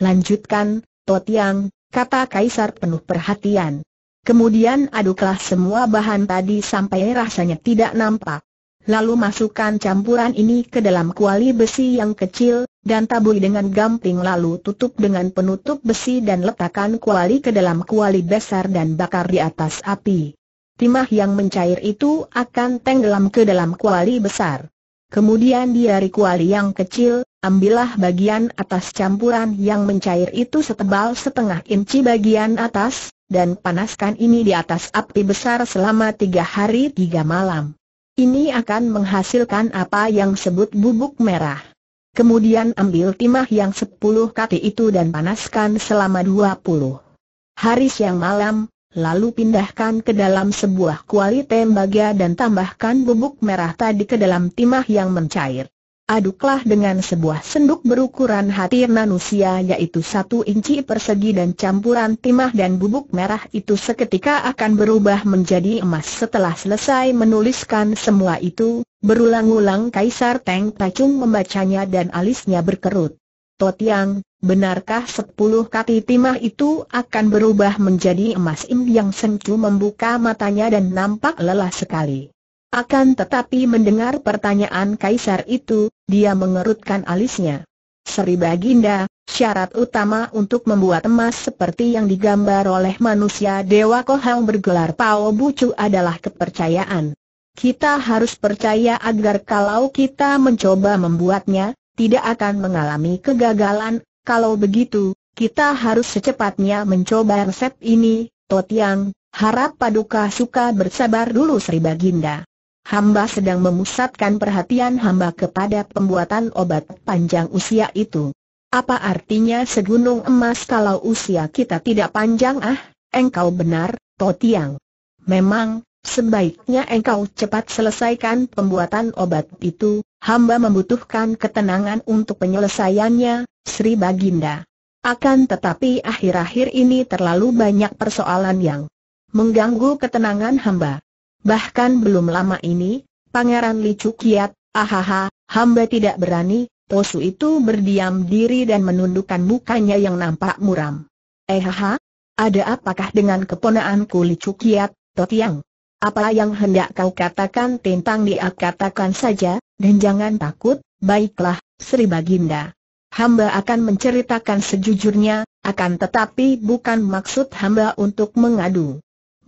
Lanjutkan, Totiang, kata Kaisar penuh perhatian. Kemudian aduklah semua bahan tadi sampai rasanya tidak nampak lalu masukkan campuran ini ke dalam kuali besi yang kecil, dan taburi dengan gamping lalu tutup dengan penutup besi dan letakkan kuali ke dalam kuali besar dan bakar di atas api. Timah yang mencair itu akan tenggelam ke dalam kuali besar. Kemudian dari kuali yang kecil, ambillah bagian atas campuran yang mencair itu setebal setengah inci bagian atas, dan panaskan ini di atas api besar selama tiga hari tiga malam. Ini akan menghasilkan apa yang sebut bubuk merah. Kemudian ambil timah yang sepuluh kati itu dan panaskan selama dua puluh hari siang malam, lalu pindahkan ke dalam sebuah kuali tembaga dan tambahkan bubuk merah tadi ke dalam timah yang mencair aduklah dengan sebuah senduk berukuran hati manusia yaitu satu inci persegi dan campuran timah dan bubuk merah itu seketika akan berubah menjadi emas setelah selesai menuliskan semua itu, berulang-ulang Kaisar Teng Tacung membacanya dan alisnya berkerut. Totiang, benarkah sepuluh kati timah itu akan berubah menjadi emas Im Yang Sengcu membuka matanya dan nampak lelah sekali. Akan tetapi mendengar pertanyaan kaisar itu, dia mengerutkan alisnya. Seri Baginda, syarat utama untuk membuat emas seperti yang digambar oleh manusia Dewa Kohang bergelar Pao Bucu adalah kepercayaan. Kita harus percaya agar kalau kita mencoba membuatnya, tidak akan mengalami kegagalan, kalau begitu, kita harus secepatnya mencoba resep ini, Totiang, harap Paduka suka bersabar dulu Sri Baginda hamba sedang memusatkan perhatian hamba kepada pembuatan obat panjang usia itu. Apa artinya segunung emas kalau usia kita tidak panjang ah? Engkau benar, Totiang. Memang, sebaiknya engkau cepat selesaikan pembuatan obat itu, hamba membutuhkan ketenangan untuk penyelesaiannya, Sri Baginda. Akan tetapi akhir-akhir ini terlalu banyak persoalan yang mengganggu ketenangan hamba. Bahkan belum lama ini, Pangeran Li Cukiat, ahaha, hamba tidak berani, Tosu itu berdiam diri dan menundukkan mukanya yang nampak muram. Ehaha, eh, ada apakah dengan keponaanku Li Cukiat, Totiang? Apa yang hendak kau katakan tentang dia katakan saja, dan jangan takut, baiklah, Sri Baginda. Hamba akan menceritakan sejujurnya, akan tetapi bukan maksud hamba untuk mengadu.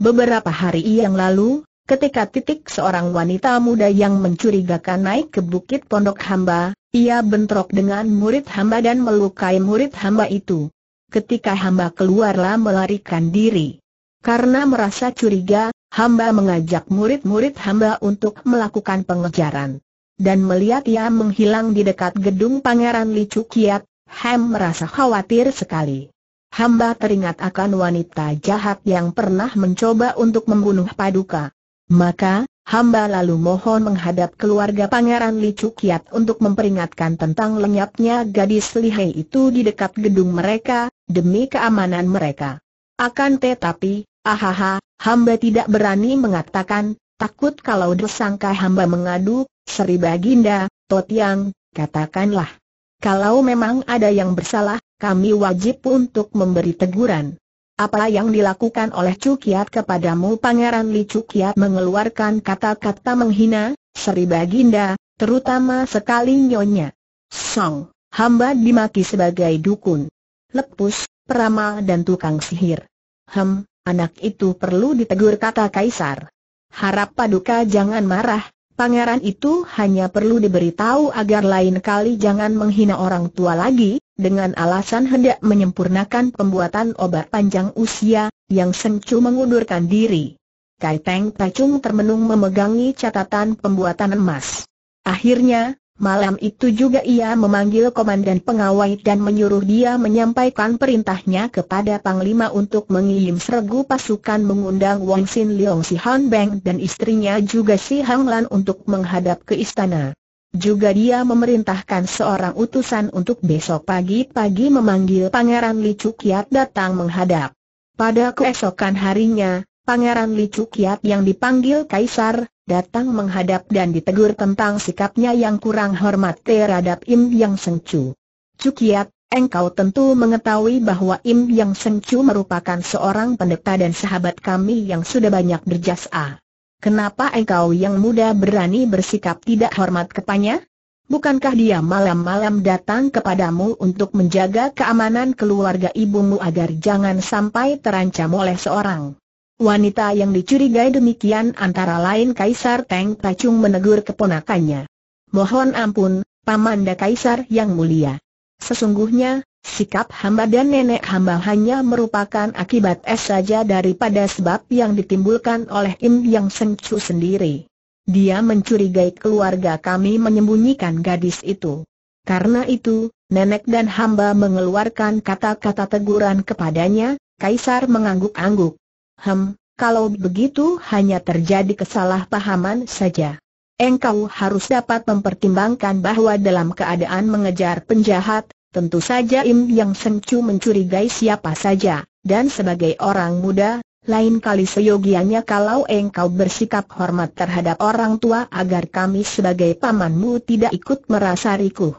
Beberapa hari yang lalu, Ketika titik seorang wanita muda yang mencurigakan naik ke bukit pondok hamba, ia bentrok dengan murid hamba dan melukai murid hamba itu. Ketika hamba keluarlah melarikan diri. Karena merasa curiga, hamba mengajak murid-murid hamba untuk melakukan pengejaran. Dan melihat ia menghilang di dekat gedung Pangeran licukiat, kiat, Ham merasa khawatir sekali. Hamba teringat akan wanita jahat yang pernah mencoba untuk membunuh Paduka. Maka, hamba lalu mohon menghadap keluarga Pangeran Li Cukiat untuk memperingatkan tentang lenyapnya gadis lihai itu di dekat gedung mereka, demi keamanan mereka. Akan tetapi, ahaha, hamba tidak berani mengatakan, takut kalau dosangka hamba mengadu, Sri Baginda, Totiang, katakanlah. Kalau memang ada yang bersalah, kami wajib untuk memberi teguran. Apa yang dilakukan oleh Cukiat kepadamu Pangeran Li Cukiat mengeluarkan kata-kata menghina, Seri Baginda, terutama sekali nyonya. Song, hamba dimaki sebagai dukun. Lepus, peramal dan tukang sihir. Hem, anak itu perlu ditegur kata Kaisar. Harap paduka jangan marah, pangeran itu hanya perlu diberitahu agar lain kali jangan menghina orang tua lagi, dengan alasan hendak menyempurnakan pembuatan obat panjang usia, yang sencu mengundurkan diri. Kai Teng Pacung termenung memegangi catatan pembuatan emas. Akhirnya, malam itu juga ia memanggil komandan pengawai dan menyuruh dia menyampaikan perintahnya kepada Panglima untuk mengirim sergu pasukan mengundang Wong Sin Leong si Han Beng dan istrinya juga si Hang Lan untuk menghadap ke istana. Juga dia memerintahkan seorang utusan untuk besok pagi-pagi memanggil Pangeran Li Cukiat datang menghadap. Pada keesokan harinya, Pangeran Li Cukiat yang dipanggil Kaisar, datang menghadap dan ditegur tentang sikapnya yang kurang hormat terhadap Im Yang Sengcu. Cukiat, engkau tentu mengetahui bahwa Im Yang Sengcu merupakan seorang pendeta dan sahabat kami yang sudah banyak berjasa. Kenapa engkau yang muda berani bersikap tidak hormat kepadanya? Bukankah dia malam-malam datang kepadamu untuk menjaga keamanan keluarga ibumu agar jangan sampai terancam oleh seorang? Wanita yang dicurigai demikian antara lain Kaisar Teng Tacung menegur keponakannya. Mohon ampun, Pamanda Kaisar yang mulia. Sesungguhnya, Sikap hamba dan nenek hamba hanya merupakan akibat es saja daripada sebab yang ditimbulkan oleh Im Yang Sengcu sendiri. Dia mencurigai keluarga kami menyembunyikan gadis itu. Karena itu, nenek dan hamba mengeluarkan kata-kata teguran kepadanya, Kaisar mengangguk-angguk. Hem, kalau begitu hanya terjadi kesalahpahaman saja. Engkau harus dapat mempertimbangkan bahwa dalam keadaan mengejar penjahat, Tentu saja Im Yang Sengcu mencurigai siapa saja, dan sebagai orang muda, lain kali seyogianya kalau engkau bersikap hormat terhadap orang tua agar kami sebagai pamanmu tidak ikut merasa rikuh.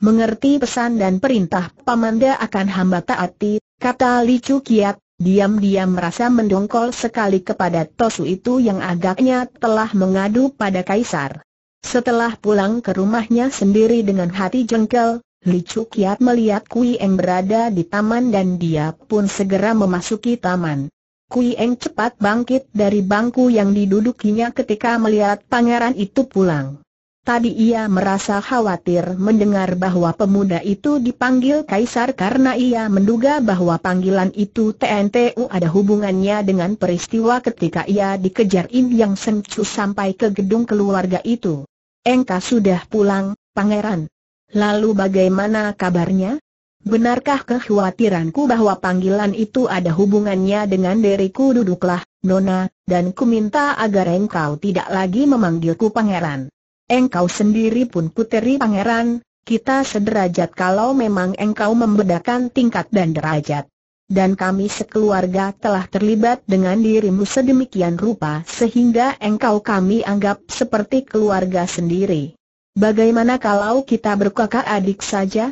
Mengerti pesan dan perintah pamanda akan hamba taati, kata Li Chu Kiat, diam-diam merasa mendongkol sekali kepada Tosu itu yang agaknya telah mengadu pada Kaisar. Setelah pulang ke rumahnya sendiri dengan hati jengkel, Li Kiat melihat Kui Eng berada di taman dan dia pun segera memasuki taman. Kui Eng cepat bangkit dari bangku yang didudukinya ketika melihat pangeran itu pulang. Tadi ia merasa khawatir mendengar bahwa pemuda itu dipanggil Kaisar karena ia menduga bahwa panggilan itu TNTU ada hubungannya dengan peristiwa ketika ia dikejar Im Yang Chu sampai ke gedung keluarga itu. Engka sudah pulang, pangeran. Lalu bagaimana kabarnya? Benarkah kekhawatiranku bahwa panggilan itu ada hubungannya dengan diriku duduklah, Nona, dan ku minta agar engkau tidak lagi memanggilku pangeran. Engkau sendiri pun puteri pangeran, kita sederajat kalau memang engkau membedakan tingkat dan derajat. Dan kami sekeluarga telah terlibat dengan dirimu sedemikian rupa sehingga engkau kami anggap seperti keluarga sendiri. Bagaimana kalau kita berkakak adik saja?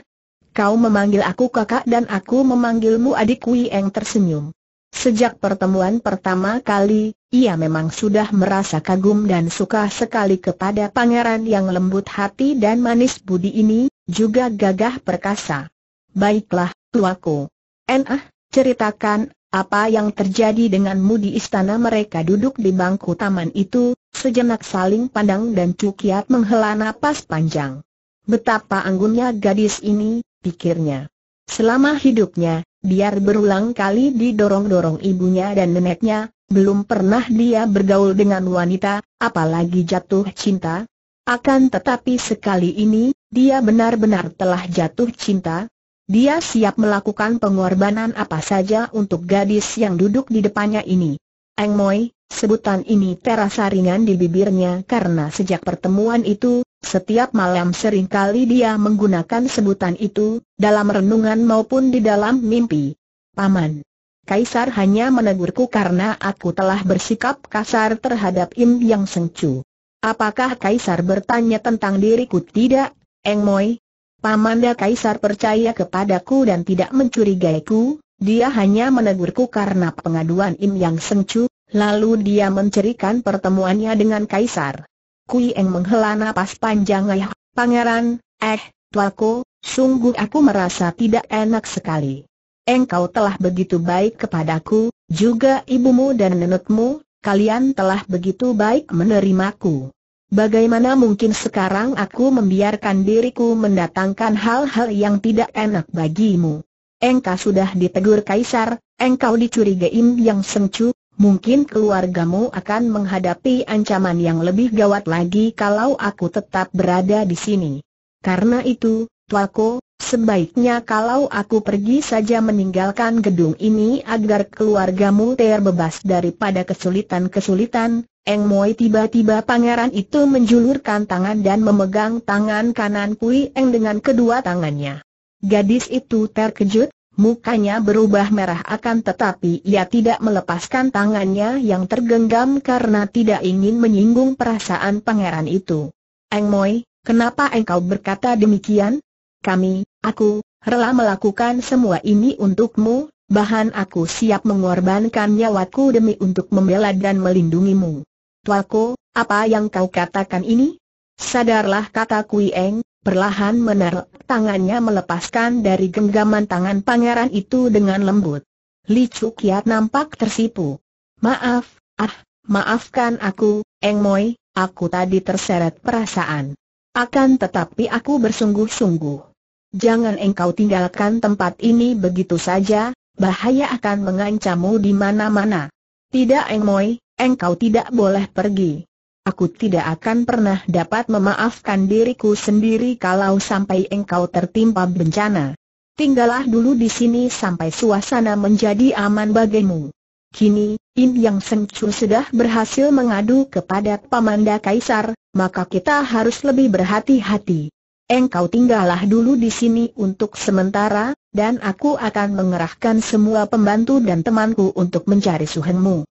Kau memanggil aku kakak dan aku memanggilmu adik Eng tersenyum. Sejak pertemuan pertama kali, ia memang sudah merasa kagum dan suka sekali kepada pangeran yang lembut hati dan manis budi ini, juga gagah perkasa. Baiklah, tuaku. Enah, ceritakan apa yang terjadi denganmu di istana mereka duduk di bangku taman itu, sejenak saling pandang dan Cukiat menghela napas panjang. Betapa anggunnya gadis ini, pikirnya. Selama hidupnya, biar berulang kali didorong-dorong ibunya dan neneknya, belum pernah dia bergaul dengan wanita, apalagi jatuh cinta. Akan tetapi sekali ini, dia benar-benar telah jatuh cinta, dia siap melakukan pengorbanan apa saja untuk gadis yang duduk di depannya ini. Eng Moi, sebutan ini terasa ringan di bibirnya karena sejak pertemuan itu, setiap malam seringkali dia menggunakan sebutan itu, dalam renungan maupun di dalam mimpi. Paman. Kaisar hanya menegurku karena aku telah bersikap kasar terhadap Im Yang Sengcu. Apakah Kaisar bertanya tentang diriku? Tidak, Eng Moi, Pamanda Kaisar percaya kepadaku dan tidak mencurigaiku, dia hanya menegurku karena pengaduan Im Yang Sengcu, lalu dia mencerikan pertemuannya dengan Kaisar. Kui Eng menghela napas panjang ayah, pangeran, eh, tuaku, sungguh aku merasa tidak enak sekali. Engkau telah begitu baik kepadaku, juga ibumu dan nenekmu, kalian telah begitu baik menerimaku. Bagaimana mungkin sekarang aku membiarkan diriku mendatangkan hal-hal yang tidak enak bagimu? Engkau sudah ditegur kaisar, engkau dicurigai yang sengcu, mungkin keluargamu akan menghadapi ancaman yang lebih gawat lagi kalau aku tetap berada di sini. Karena itu, tuaku, sebaiknya kalau aku pergi saja meninggalkan gedung ini agar keluargamu terbebas daripada kesulitan-kesulitan, Eng Moi tiba-tiba pangeran itu menjulurkan tangan dan memegang tangan kanan Kui Eng dengan kedua tangannya. Gadis itu terkejut, mukanya berubah merah akan tetapi ia tidak melepaskan tangannya yang tergenggam karena tidak ingin menyinggung perasaan pangeran itu. Eng Moi, kenapa engkau berkata demikian? Kami, aku, rela melakukan semua ini untukmu, bahan aku siap mengorbankan nyawaku demi untuk membela dan melindungimu. Tuaku, apa yang kau katakan ini? Sadarlah kata Kui Eng, perlahan menarik tangannya melepaskan dari genggaman tangan pangeran itu dengan lembut. Li Chukiat nampak tersipu. Maaf, ah, maafkan aku, Eng Moi, aku tadi terseret perasaan. Akan tetapi aku bersungguh-sungguh. Jangan engkau tinggalkan tempat ini begitu saja, bahaya akan mengancammu di mana-mana. Tidak Eng Moi, engkau tidak boleh pergi. Aku tidak akan pernah dapat memaafkan diriku sendiri kalau sampai engkau tertimpa bencana. Tinggallah dulu di sini sampai suasana menjadi aman bagimu. Kini, Im Yang Sengcu sudah berhasil mengadu kepada Pamanda Kaisar, maka kita harus lebih berhati-hati. Engkau tinggallah dulu di sini untuk sementara, dan aku akan mengerahkan semua pembantu dan temanku untuk mencari suhenmu.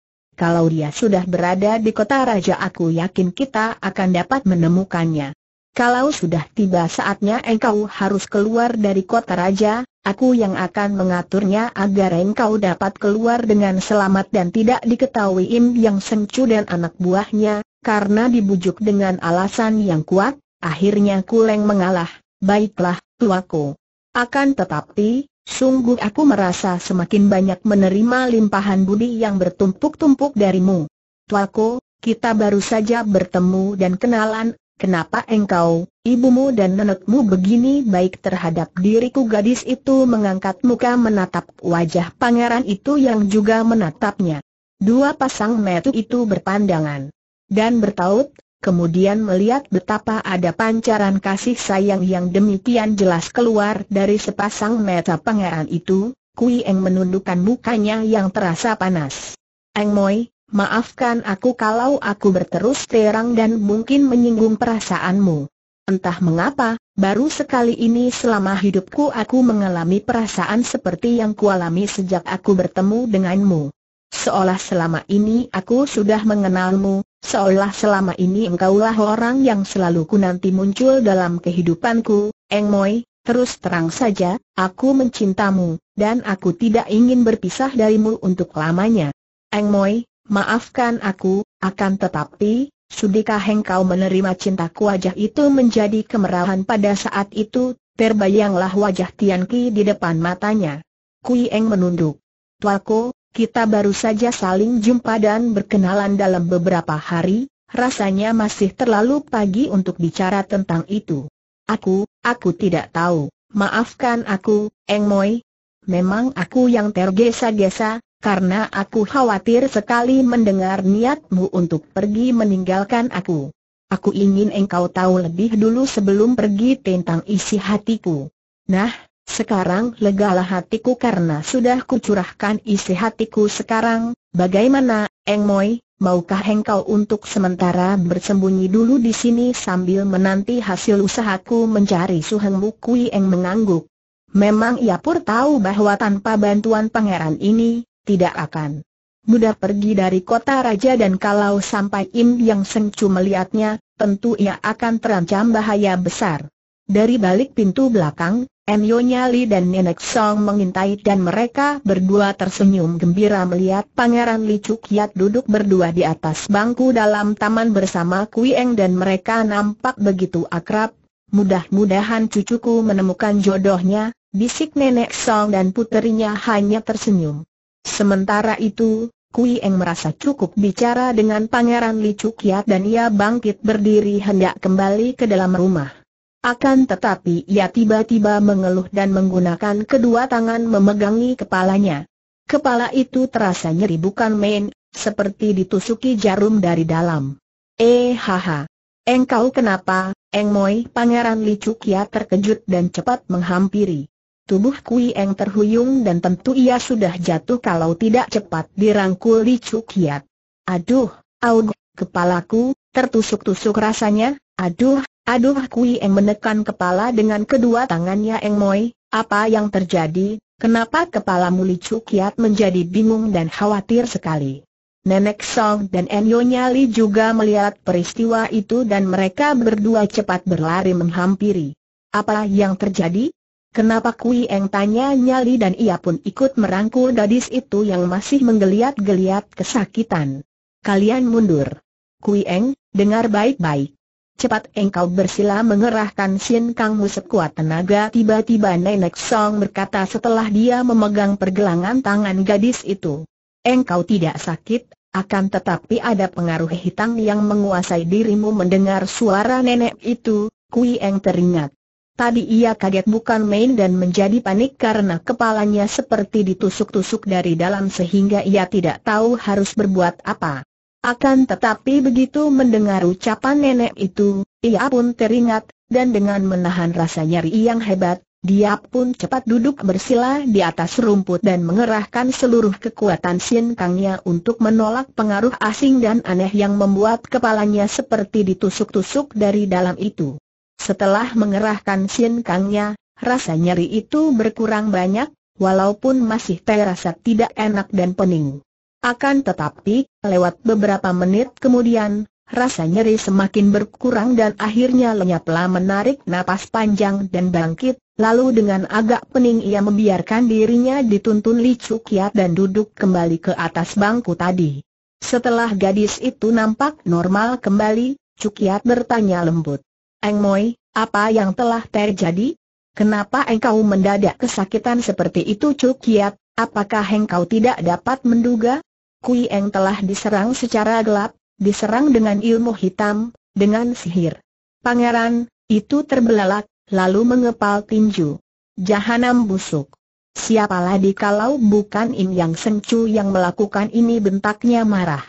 Kalau dia sudah berada di kota raja aku yakin kita akan dapat menemukannya. Kalau sudah tiba saatnya engkau harus keluar dari kota raja, aku yang akan mengaturnya agar engkau dapat keluar dengan selamat dan tidak diketahui Im yang sencu dan anak buahnya, karena dibujuk dengan alasan yang kuat, akhirnya Kuleng mengalah. Baiklah, tuaku. Akan tetapi, sungguh aku merasa semakin banyak menerima limpahan budi yang bertumpuk-tumpuk darimu. Tuaku, kita baru saja bertemu dan kenalan, kenapa engkau, ibumu dan nenekmu begini baik terhadap diriku gadis itu mengangkat muka menatap wajah pangeran itu yang juga menatapnya. Dua pasang metu itu berpandangan dan bertaut, kemudian melihat betapa ada pancaran kasih sayang yang demikian jelas keluar dari sepasang mata pangeran itu, Kui Eng menundukkan mukanya yang terasa panas. Eng Moi, maafkan aku kalau aku berterus terang dan mungkin menyinggung perasaanmu. Entah mengapa, baru sekali ini selama hidupku aku mengalami perasaan seperti yang kualami sejak aku bertemu denganmu. Seolah selama ini aku sudah mengenalmu, Seolah selama ini engkaulah orang yang selalu ku nanti muncul dalam kehidupanku, Eng Moi, terus terang saja, aku mencintamu, dan aku tidak ingin berpisah darimu untuk lamanya. Eng Moi, maafkan aku, akan tetapi, sudikah engkau menerima cintaku wajah itu menjadi kemerahan pada saat itu, terbayanglah wajah Tian Ki di depan matanya. Kui Eng menunduk. Tuaku, kita baru saja saling jumpa dan berkenalan dalam beberapa hari, rasanya masih terlalu pagi untuk bicara tentang itu. Aku, aku tidak tahu, maafkan aku, Eng Moi. Memang aku yang tergesa-gesa, karena aku khawatir sekali mendengar niatmu untuk pergi meninggalkan aku. Aku ingin engkau tahu lebih dulu sebelum pergi tentang isi hatiku. Nah, sekarang legalah hatiku karena sudah kucurahkan isi hatiku sekarang, bagaimana, Eng Moi, maukah engkau untuk sementara bersembunyi dulu di sini sambil menanti hasil usahaku mencari Suheng Mukui Eng mengangguk. Memang ia pur tahu bahwa tanpa bantuan pangeran ini, tidak akan mudah pergi dari kota raja dan kalau sampai Im Yang senyum melihatnya, tentu ia akan terancam bahaya besar. Dari balik pintu belakang, Yonya Li dan Nenek Song mengintai dan mereka berdua tersenyum gembira melihat Pangeran Li Chuk Yat duduk berdua di atas bangku dalam taman bersama Kui Eng dan mereka nampak begitu akrab. Mudah-mudahan cucuku menemukan jodohnya, bisik Nenek Song dan puterinya hanya tersenyum. Sementara itu, Kui Eng merasa cukup bicara dengan Pangeran Li Chuk dan ia bangkit berdiri hendak kembali ke dalam rumah. Akan tetapi ia tiba-tiba mengeluh dan menggunakan kedua tangan memegangi kepalanya. Kepala itu terasa nyeri bukan main, seperti ditusuki jarum dari dalam. Eh haha. Engkau kenapa, Eng Moi? Pangeran Licukia terkejut dan cepat menghampiri. Tubuh Kui Eng terhuyung dan tentu ia sudah jatuh kalau tidak cepat dirangkul Licukia. Aduh, aug, kepalaku, tertusuk-tusuk rasanya, aduh, Aduh Kui Eng menekan kepala dengan kedua tangannya Eng Moi, apa yang terjadi, kenapa kepalamu Li Cukiat menjadi bingung dan khawatir sekali. Nenek Song dan Enyo Nyali juga melihat peristiwa itu dan mereka berdua cepat berlari menghampiri. Apa yang terjadi? Kenapa Kui Eng tanya Nyali dan ia pun ikut merangkul gadis itu yang masih menggeliat-geliat kesakitan. Kalian mundur. Kui Eng, dengar baik-baik. Cepat engkau bersila mengerahkan Sin Kangmu sekuat tenaga Tiba-tiba Nenek Song berkata setelah dia memegang pergelangan tangan gadis itu Engkau tidak sakit, akan tetapi ada pengaruh hitam yang menguasai dirimu mendengar suara nenek itu, Kui Eng teringat Tadi ia kaget bukan main dan menjadi panik karena kepalanya seperti ditusuk-tusuk dari dalam sehingga ia tidak tahu harus berbuat apa akan tetapi begitu mendengar ucapan nenek itu, ia pun teringat, dan dengan menahan rasa nyeri yang hebat, dia pun cepat duduk bersila di atas rumput dan mengerahkan seluruh kekuatan Sin Kangnya untuk menolak pengaruh asing dan aneh yang membuat kepalanya seperti ditusuk-tusuk dari dalam itu. Setelah mengerahkan Sin Kangnya, rasa nyeri itu berkurang banyak, walaupun masih terasa tidak enak dan pening. Akan tetapi, lewat beberapa menit kemudian, rasa nyeri semakin berkurang dan akhirnya lenyaplah menarik napas panjang dan bangkit, lalu dengan agak pening ia membiarkan dirinya dituntun Li Cukiat dan duduk kembali ke atas bangku tadi. Setelah gadis itu nampak normal kembali, Cukiat bertanya lembut. Eng Moi, apa yang telah terjadi? Kenapa engkau mendadak kesakitan seperti itu Cukiat? Apakah engkau tidak dapat menduga? Kui Eng telah diserang secara gelap, diserang dengan ilmu hitam, dengan sihir. Pangeran, itu terbelalak, lalu mengepal tinju. Jahanam busuk. Siapalah kalau bukan Im Yang Sencu yang melakukan ini bentaknya marah.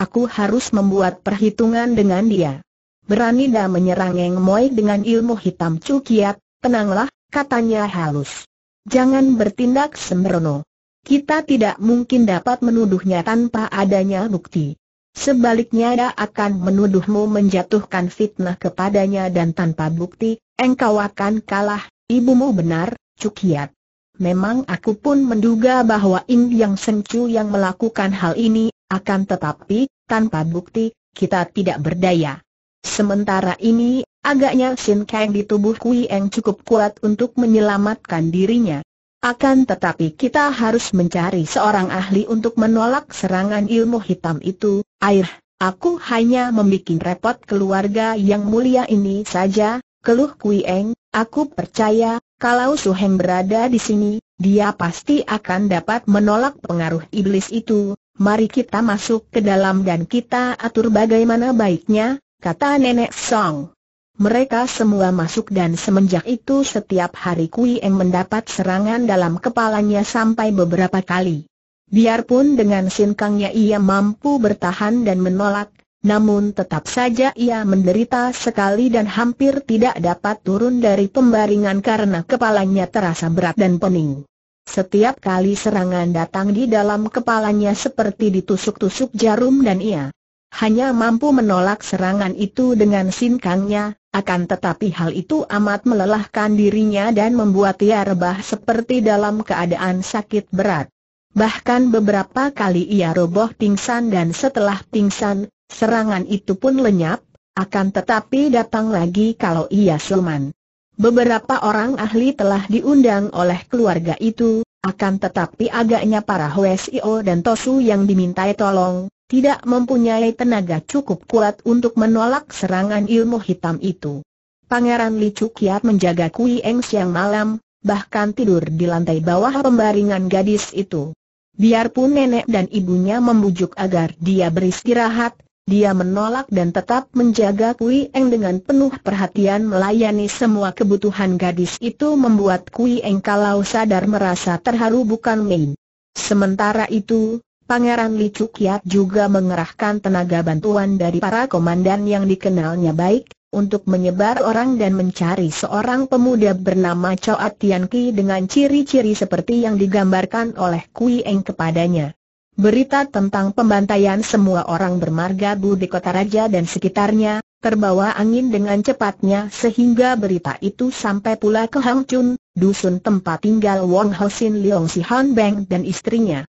Aku harus membuat perhitungan dengan dia. Berani dah menyerang Eng Moi dengan ilmu hitam cukiat, tenanglah, katanya halus. Jangan bertindak sembrono kita tidak mungkin dapat menuduhnya tanpa adanya bukti. Sebaliknya dia akan menuduhmu menjatuhkan fitnah kepadanya dan tanpa bukti, engkau akan kalah, ibumu benar, Cukiat. Memang aku pun menduga bahwa ini Yang sengcu yang melakukan hal ini, akan tetapi, tanpa bukti, kita tidak berdaya. Sementara ini, agaknya Sin Kang di tubuh Kui Eng cukup kuat untuk menyelamatkan dirinya. Akan tetapi kita harus mencari seorang ahli untuk menolak serangan ilmu hitam itu. Air, aku hanya membuat repot keluarga yang mulia ini saja, keluh Kui Eng. Aku percaya, kalau Su Heng berada di sini, dia pasti akan dapat menolak pengaruh iblis itu. Mari kita masuk ke dalam dan kita atur bagaimana baiknya, kata Nenek Song. Mereka semua masuk dan semenjak itu setiap hari Kui Eng mendapat serangan dalam kepalanya sampai beberapa kali. Biarpun dengan sinkangnya ia mampu bertahan dan menolak, namun tetap saja ia menderita sekali dan hampir tidak dapat turun dari pembaringan karena kepalanya terasa berat dan pening. Setiap kali serangan datang di dalam kepalanya seperti ditusuk-tusuk jarum dan ia hanya mampu menolak serangan itu dengan sinkangnya, akan tetapi hal itu amat melelahkan dirinya dan membuat ia rebah seperti dalam keadaan sakit berat. Bahkan beberapa kali ia roboh pingsan dan setelah pingsan, serangan itu pun lenyap, akan tetapi datang lagi kalau ia selman. Beberapa orang ahli telah diundang oleh keluarga itu, akan tetapi agaknya para Hwesio dan Tosu yang dimintai tolong, tidak mempunyai tenaga cukup kuat untuk menolak serangan ilmu hitam itu. Pangeran Li Cukiat menjaga Kui Eng siang malam, bahkan tidur di lantai bawah pembaringan gadis itu. Biarpun nenek dan ibunya membujuk agar dia beristirahat, dia menolak dan tetap menjaga Kui Eng dengan penuh perhatian melayani semua kebutuhan gadis itu membuat Kui Eng kalau sadar merasa terharu bukan main. Sementara itu, Pangeran Li Chukiat juga mengerahkan tenaga bantuan dari para komandan yang dikenalnya baik, untuk menyebar orang dan mencari seorang pemuda bernama Choa Tianqi Ki dengan ciri-ciri seperti yang digambarkan oleh Kui Eng kepadanya. Berita tentang pembantaian semua orang bermarga Bu di kota raja dan sekitarnya, terbawa angin dengan cepatnya sehingga berita itu sampai pula ke Hang Chun, dusun tempat tinggal Wong Sin Leong Si Han Beng dan istrinya.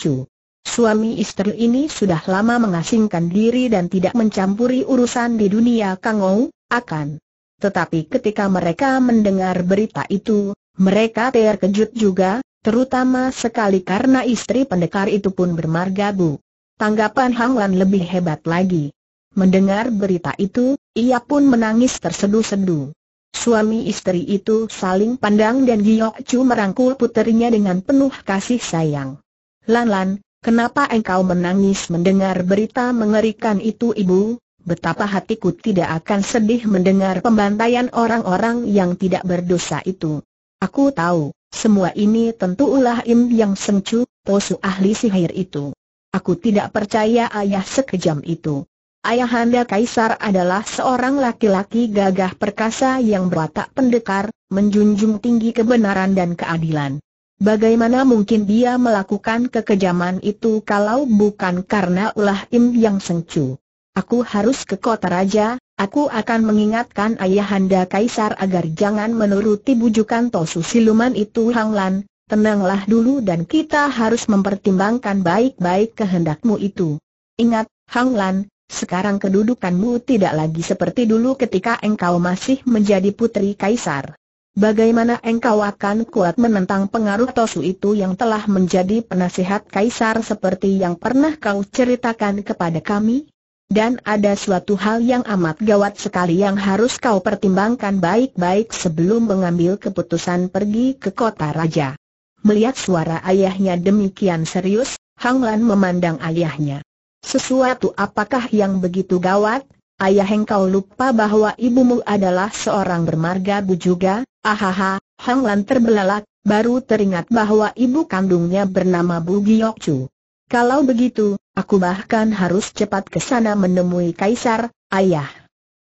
Chu, Suami istri ini sudah lama mengasingkan diri dan tidak mencampuri urusan di dunia Kangou, akan. Tetapi ketika mereka mendengar berita itu, mereka terkejut juga, terutama sekali karena istri pendekar itu pun bermarga Bu. Tanggapan Hang Lan lebih hebat lagi. Mendengar berita itu, ia pun menangis tersedu-sedu. Suami istri itu saling pandang dan Giok Chu merangkul puterinya dengan penuh kasih sayang. Lanlan, kenapa engkau menangis mendengar berita mengerikan itu ibu? Betapa hatiku tidak akan sedih mendengar pembantaian orang-orang yang tidak berdosa itu. Aku tahu, semua ini tentu ulah Im yang sengcu, posu ahli sihir itu. Aku tidak percaya ayah sekejam itu. Ayahanda Kaisar adalah seorang laki-laki gagah perkasa yang berwatak pendekar, menjunjung tinggi kebenaran dan keadilan. Bagaimana mungkin dia melakukan kekejaman itu kalau bukan karena ulah Im yang sengcu? Aku harus ke kota raja, aku akan mengingatkan ayahanda kaisar agar jangan menuruti bujukan tosu siluman itu Hanglan, tenanglah dulu dan kita harus mempertimbangkan baik-baik kehendakmu itu. Ingat, Hanglan, sekarang kedudukanmu tidak lagi seperti dulu ketika engkau masih menjadi putri kaisar. Bagaimana engkau akan kuat menentang pengaruh Tosu itu yang telah menjadi penasihat Kaisar seperti yang pernah kau ceritakan kepada kami? Dan ada suatu hal yang amat gawat sekali yang harus kau pertimbangkan baik-baik sebelum mengambil keputusan pergi ke kota raja. Melihat suara ayahnya demikian serius, Hang Lan memandang ayahnya. Sesuatu apakah yang begitu gawat, Ayah engkau lupa bahwa ibumu adalah seorang bermarga bu juga, ahaha, Hang Lan terbelalak, baru teringat bahwa ibu kandungnya bernama Bu Giok Chu. Kalau begitu, aku bahkan harus cepat ke sana menemui Kaisar, ayah.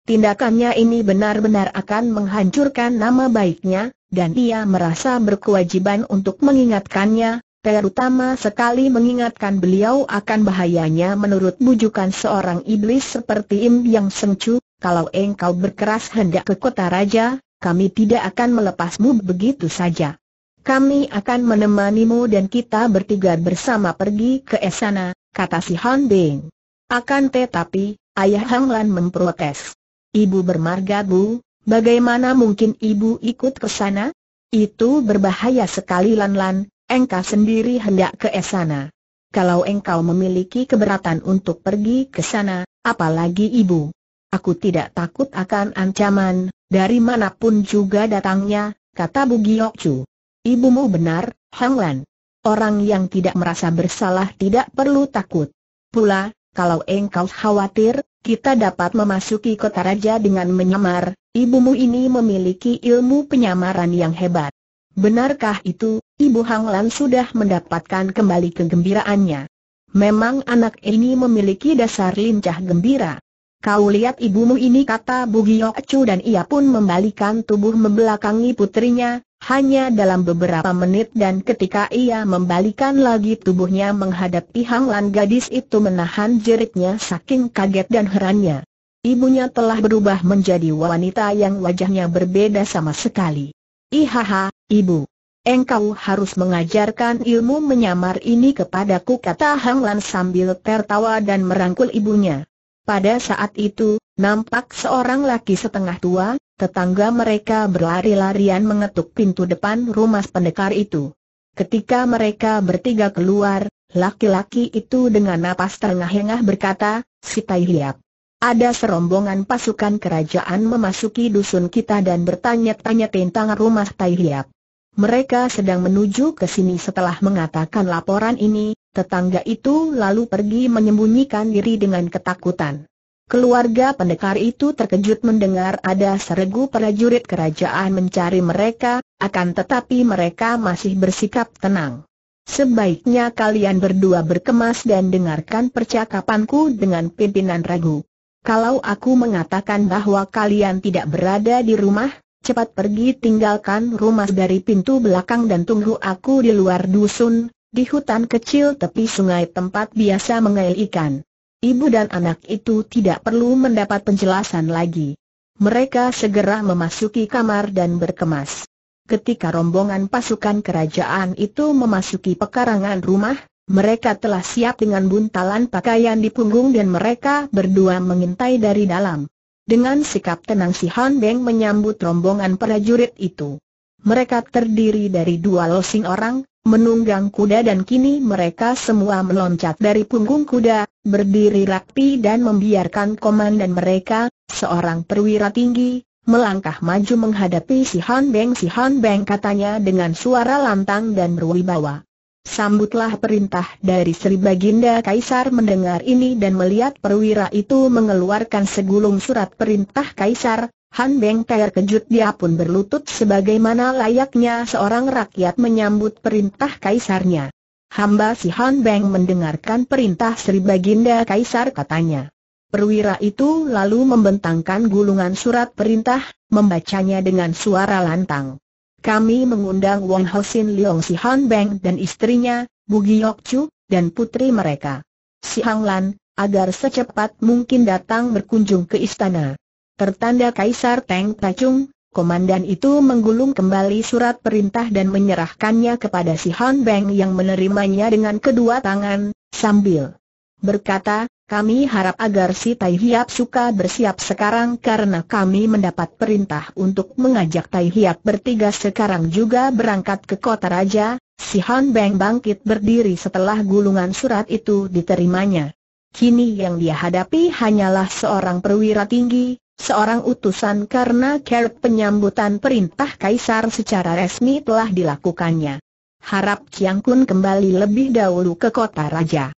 Tindakannya ini benar-benar akan menghancurkan nama baiknya, dan ia merasa berkewajiban untuk mengingatkannya, Terutama sekali mengingatkan beliau akan bahayanya menurut bujukan seorang iblis seperti Im Yang Sengcu, kalau engkau berkeras hendak ke kota raja, kami tidak akan melepasmu begitu saja. Kami akan menemanimu dan kita bertiga bersama pergi ke Esana, kata si Han Bing. Akan tetapi, ayah Hang Lan memprotes. Ibu bermarga bu, bagaimana mungkin ibu ikut ke sana? Itu berbahaya sekali Lan Lan, engkau sendiri hendak ke sana. Kalau engkau memiliki keberatan untuk pergi ke sana, apalagi ibu. Aku tidak takut akan ancaman, dari manapun juga datangnya, kata Bu Chu. Ibumu benar, Hang Lan. Orang yang tidak merasa bersalah tidak perlu takut. Pula, kalau engkau khawatir, kita dapat memasuki kota raja dengan menyamar, ibumu ini memiliki ilmu penyamaran yang hebat. Benarkah itu, Ibu Hang Lan sudah mendapatkan kembali kegembiraannya? Memang anak ini memiliki dasar lincah gembira. Kau lihat ibumu ini kata Giyok Chu dan ia pun membalikan tubuh membelakangi putrinya, hanya dalam beberapa menit dan ketika ia membalikan lagi tubuhnya menghadapi Hang Lan gadis itu menahan jeritnya saking kaget dan herannya. Ibunya telah berubah menjadi wanita yang wajahnya berbeda sama sekali. Ihaha, ibu. Engkau harus mengajarkan ilmu menyamar ini kepadaku kata Hang Lan sambil tertawa dan merangkul ibunya. Pada saat itu, nampak seorang laki setengah tua, tetangga mereka berlari-larian mengetuk pintu depan rumah pendekar itu. Ketika mereka bertiga keluar, laki-laki itu dengan napas terengah-engah berkata, Si Tai Hiap. Ada serombongan pasukan kerajaan memasuki dusun kita dan bertanya-tanya tentang rumah Tai Hiap. Mereka sedang menuju ke sini setelah mengatakan laporan ini, tetangga itu lalu pergi menyembunyikan diri dengan ketakutan. Keluarga pendekar itu terkejut mendengar ada seregu prajurit kerajaan mencari mereka, akan tetapi mereka masih bersikap tenang. Sebaiknya kalian berdua berkemas dan dengarkan percakapanku dengan pimpinan ragu. Kalau aku mengatakan bahwa kalian tidak berada di rumah, cepat pergi tinggalkan rumah dari pintu belakang dan tunggu aku di luar dusun, di hutan kecil tepi sungai tempat biasa mengail ikan. Ibu dan anak itu tidak perlu mendapat penjelasan lagi. Mereka segera memasuki kamar dan berkemas. Ketika rombongan pasukan kerajaan itu memasuki pekarangan rumah, mereka telah siap dengan buntalan pakaian di punggung dan mereka berdua mengintai dari dalam. Dengan sikap tenang si Han Beng menyambut rombongan prajurit itu. Mereka terdiri dari dua losing orang, menunggang kuda dan kini mereka semua meloncat dari punggung kuda, berdiri rapi dan membiarkan komandan mereka, seorang perwira tinggi, melangkah maju menghadapi si Han Beng. Si Han Beng katanya dengan suara lantang dan berwibawa. Sambutlah perintah dari Sri Baginda Kaisar mendengar ini dan melihat perwira itu mengeluarkan segulung surat perintah Kaisar, Han Beng terkejut dia pun berlutut sebagaimana layaknya seorang rakyat menyambut perintah Kaisarnya. Hamba si Han Beng mendengarkan perintah Sri Baginda Kaisar katanya. Perwira itu lalu membentangkan gulungan surat perintah, membacanya dengan suara lantang kami mengundang Wong Sin Leong Si Han Beng dan istrinya, Bu Yok Chu, dan putri mereka. Si Hang Lan, agar secepat mungkin datang berkunjung ke istana. Tertanda Kaisar Teng Chung, komandan itu menggulung kembali surat perintah dan menyerahkannya kepada si Han Beng yang menerimanya dengan kedua tangan, sambil berkata, kami harap agar si Tai Hiap suka bersiap sekarang karena kami mendapat perintah untuk mengajak Tai Hiap bertiga sekarang juga berangkat ke kota raja. Si Han Beng bangkit berdiri setelah gulungan surat itu diterimanya. Kini yang dia hadapi hanyalah seorang perwira tinggi, seorang utusan karena keret penyambutan perintah kaisar secara resmi telah dilakukannya. Harap Chiang Kun kembali lebih dahulu ke kota raja.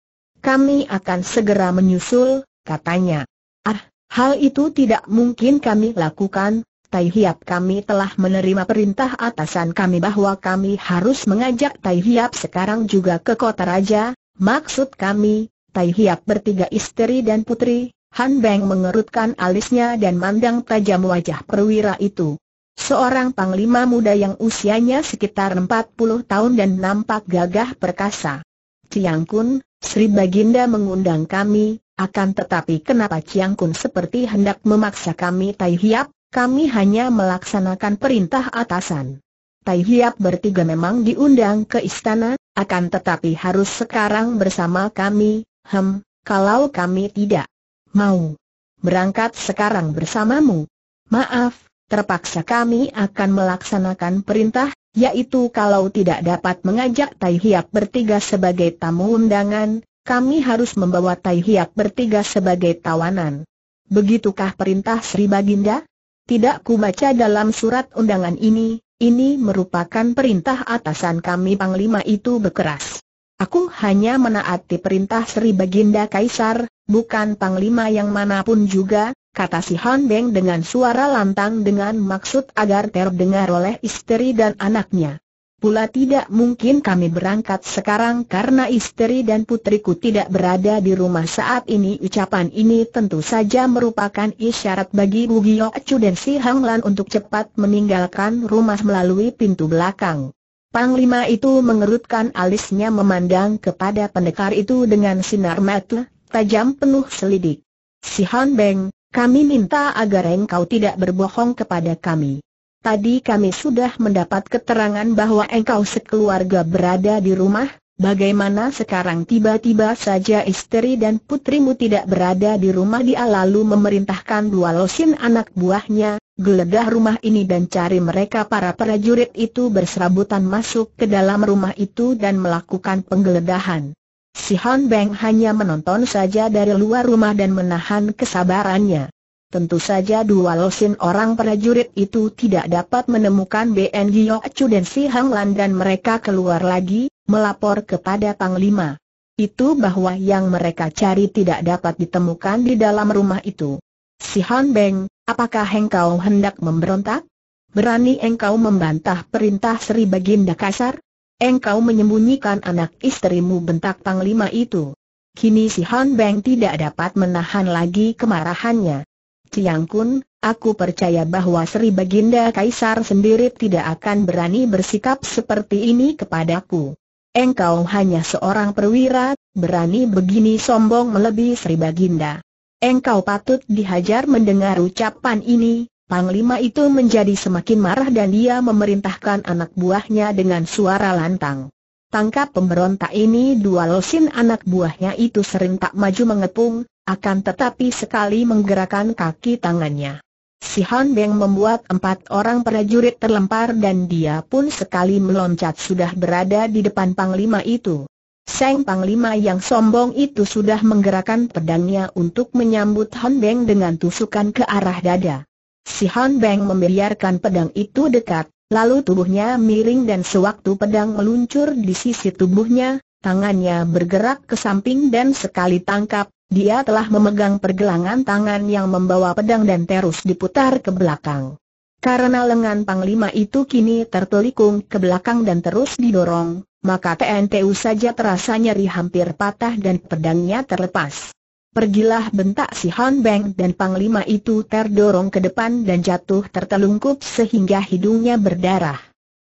Kami akan segera menyusul, katanya. Ah, hal itu tidak mungkin kami lakukan, Tai Hiap kami telah menerima perintah atasan kami bahwa kami harus mengajak Tai Hiap sekarang juga ke kota raja, maksud kami, Tai Hiap bertiga istri dan putri, Han Beng mengerutkan alisnya dan mandang tajam wajah perwira itu. Seorang panglima muda yang usianya sekitar 40 tahun dan nampak gagah perkasa. Ciang Kun, Sri Baginda mengundang kami, akan tetapi kenapa Chiang Kun seperti hendak memaksa kami Tai Hiap, kami hanya melaksanakan perintah atasan. Tai Hiap bertiga memang diundang ke istana, akan tetapi harus sekarang bersama kami, hem, kalau kami tidak mau berangkat sekarang bersamamu. Maaf, terpaksa kami akan melaksanakan perintah, yaitu kalau tidak dapat mengajak Tai Hiap bertiga sebagai tamu undangan, kami harus membawa Tai Hiap bertiga sebagai tawanan. Begitukah perintah Sri Baginda? Tidak ku baca dalam surat undangan ini, ini merupakan perintah atasan kami Panglima itu berkeras. Aku hanya menaati perintah Sri Baginda Kaisar, bukan Panglima yang manapun juga, kata si Han Beng dengan suara lantang dengan maksud agar terdengar oleh istri dan anaknya. Pula tidak mungkin kami berangkat sekarang karena istri dan putriku tidak berada di rumah saat ini Ucapan ini tentu saja merupakan isyarat bagi Bu Giyok Chu dan Si Hang Lan untuk cepat meninggalkan rumah melalui pintu belakang Panglima itu mengerutkan alisnya memandang kepada pendekar itu dengan sinar mata tajam penuh selidik Si Han Beng, kami minta agar engkau tidak berbohong kepada kami. Tadi kami sudah mendapat keterangan bahwa engkau sekeluarga berada di rumah, bagaimana sekarang tiba-tiba saja istri dan putrimu tidak berada di rumah dia lalu memerintahkan dua losin anak buahnya, geledah rumah ini dan cari mereka para prajurit itu berserabutan masuk ke dalam rumah itu dan melakukan penggeledahan. Si Han Beng hanya menonton saja dari luar rumah dan menahan kesabarannya. Tentu saja dua losin orang prajurit itu tidak dapat menemukan BN Giyok Chu dan Si Hang Lan dan mereka keluar lagi, melapor kepada Panglima. Itu bahwa yang mereka cari tidak dapat ditemukan di dalam rumah itu. Si Han Beng, apakah engkau hendak memberontak? Berani engkau membantah perintah Sri Baginda Kasar? Engkau menyembunyikan anak istrimu bentak Panglima itu. Kini si Han Beng tidak dapat menahan lagi kemarahannya. Ciang Kun, aku percaya bahwa Sri Baginda Kaisar sendiri tidak akan berani bersikap seperti ini kepadaku. Engkau hanya seorang perwira, berani begini sombong melebihi Sri Baginda. Engkau patut dihajar mendengar ucapan ini, Panglima itu menjadi semakin marah dan dia memerintahkan anak buahnya dengan suara lantang. Tangkap pemberontak ini dua losin anak buahnya itu sering tak maju mengepung, akan tetapi sekali menggerakkan kaki tangannya. Si Han Beng membuat empat orang prajurit terlempar dan dia pun sekali meloncat sudah berada di depan Panglima itu. Seng Panglima yang sombong itu sudah menggerakkan pedangnya untuk menyambut Han Beng dengan tusukan ke arah dada. Si Han Beng membiarkan pedang itu dekat, lalu tubuhnya miring dan sewaktu pedang meluncur di sisi tubuhnya, tangannya bergerak ke samping dan sekali tangkap, dia telah memegang pergelangan tangan yang membawa pedang dan terus diputar ke belakang. Karena lengan Panglima itu kini tertelikung ke belakang dan terus didorong, maka TNTU saja terasa nyeri hampir patah dan pedangnya terlepas. Pergilah bentak si Han Beng dan Panglima itu terdorong ke depan dan jatuh tertelungkup sehingga hidungnya berdarah.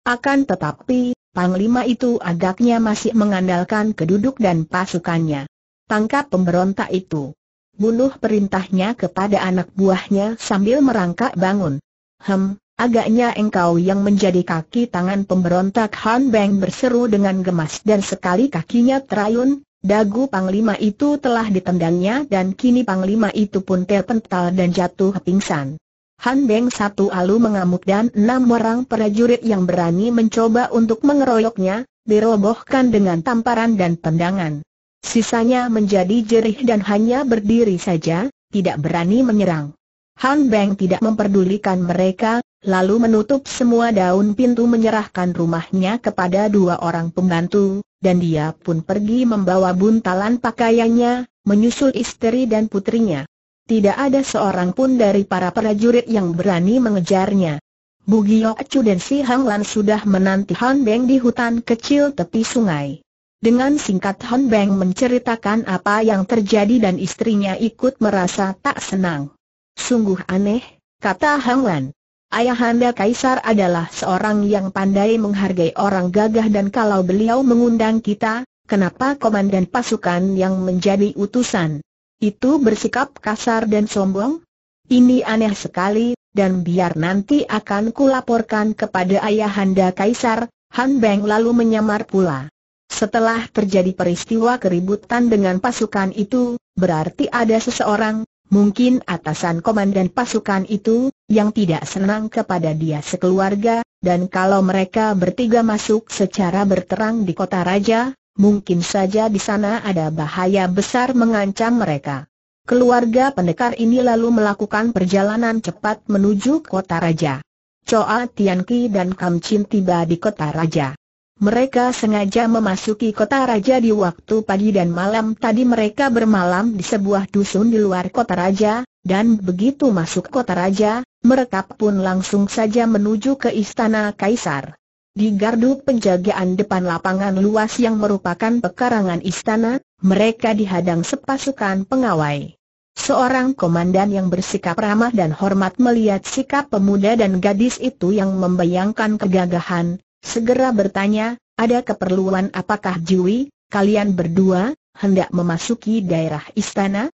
Akan tetapi, Panglima itu agaknya masih mengandalkan keduduk dan pasukannya. Tangkap pemberontak itu. Bunuh perintahnya kepada anak buahnya sambil merangkak bangun. Hem, Agaknya engkau yang menjadi kaki tangan pemberontak Han Beng berseru dengan gemas dan sekali kakinya terayun, Dagu Panglima itu telah ditendangnya dan kini Panglima itu pun terpental dan jatuh pingsan. Han Beng satu alu mengamuk dan enam orang prajurit yang berani mencoba untuk mengeroyoknya, dirobohkan dengan tamparan dan tendangan. Sisanya menjadi jerih dan hanya berdiri saja, tidak berani menyerang. Han Beng tidak memperdulikan mereka, lalu menutup semua daun pintu menyerahkan rumahnya kepada dua orang pembantu, dan dia pun pergi membawa buntalan pakaiannya, menyusul istri dan putrinya. Tidak ada seorang pun dari para prajurit yang berani mengejarnya. Bugiok Chu dan Si Hang Lan sudah menanti Han Beng di hutan kecil tepi sungai. Dengan singkat Han Beng menceritakan apa yang terjadi dan istrinya ikut merasa tak senang. Sungguh aneh, kata Hang Lan. Ayahanda Kaisar adalah seorang yang pandai menghargai orang gagah dan kalau beliau mengundang kita, kenapa komandan pasukan yang menjadi utusan itu bersikap kasar dan sombong? Ini aneh sekali, dan biar nanti akan kulaporkan kepada Ayahanda Kaisar, Han Beng lalu menyamar pula. Setelah terjadi peristiwa keributan dengan pasukan itu, berarti ada seseorang Mungkin atasan komandan pasukan itu, yang tidak senang kepada dia sekeluarga, dan kalau mereka bertiga masuk secara berterang di kota raja, mungkin saja di sana ada bahaya besar mengancam mereka. Keluarga pendekar ini lalu melakukan perjalanan cepat menuju kota raja. Choa Tianqi dan Kam Chin tiba di kota raja. Mereka sengaja memasuki kota raja di waktu pagi dan malam tadi mereka bermalam di sebuah dusun di luar kota raja, dan begitu masuk kota raja, mereka pun langsung saja menuju ke istana kaisar. Di gardu penjagaan depan lapangan luas yang merupakan pekarangan istana, mereka dihadang sepasukan pengawai. Seorang komandan yang bersikap ramah dan hormat melihat sikap pemuda dan gadis itu yang membayangkan kegagahan, Segera bertanya, ada keperluan apakah Jui, kalian berdua, hendak memasuki daerah istana?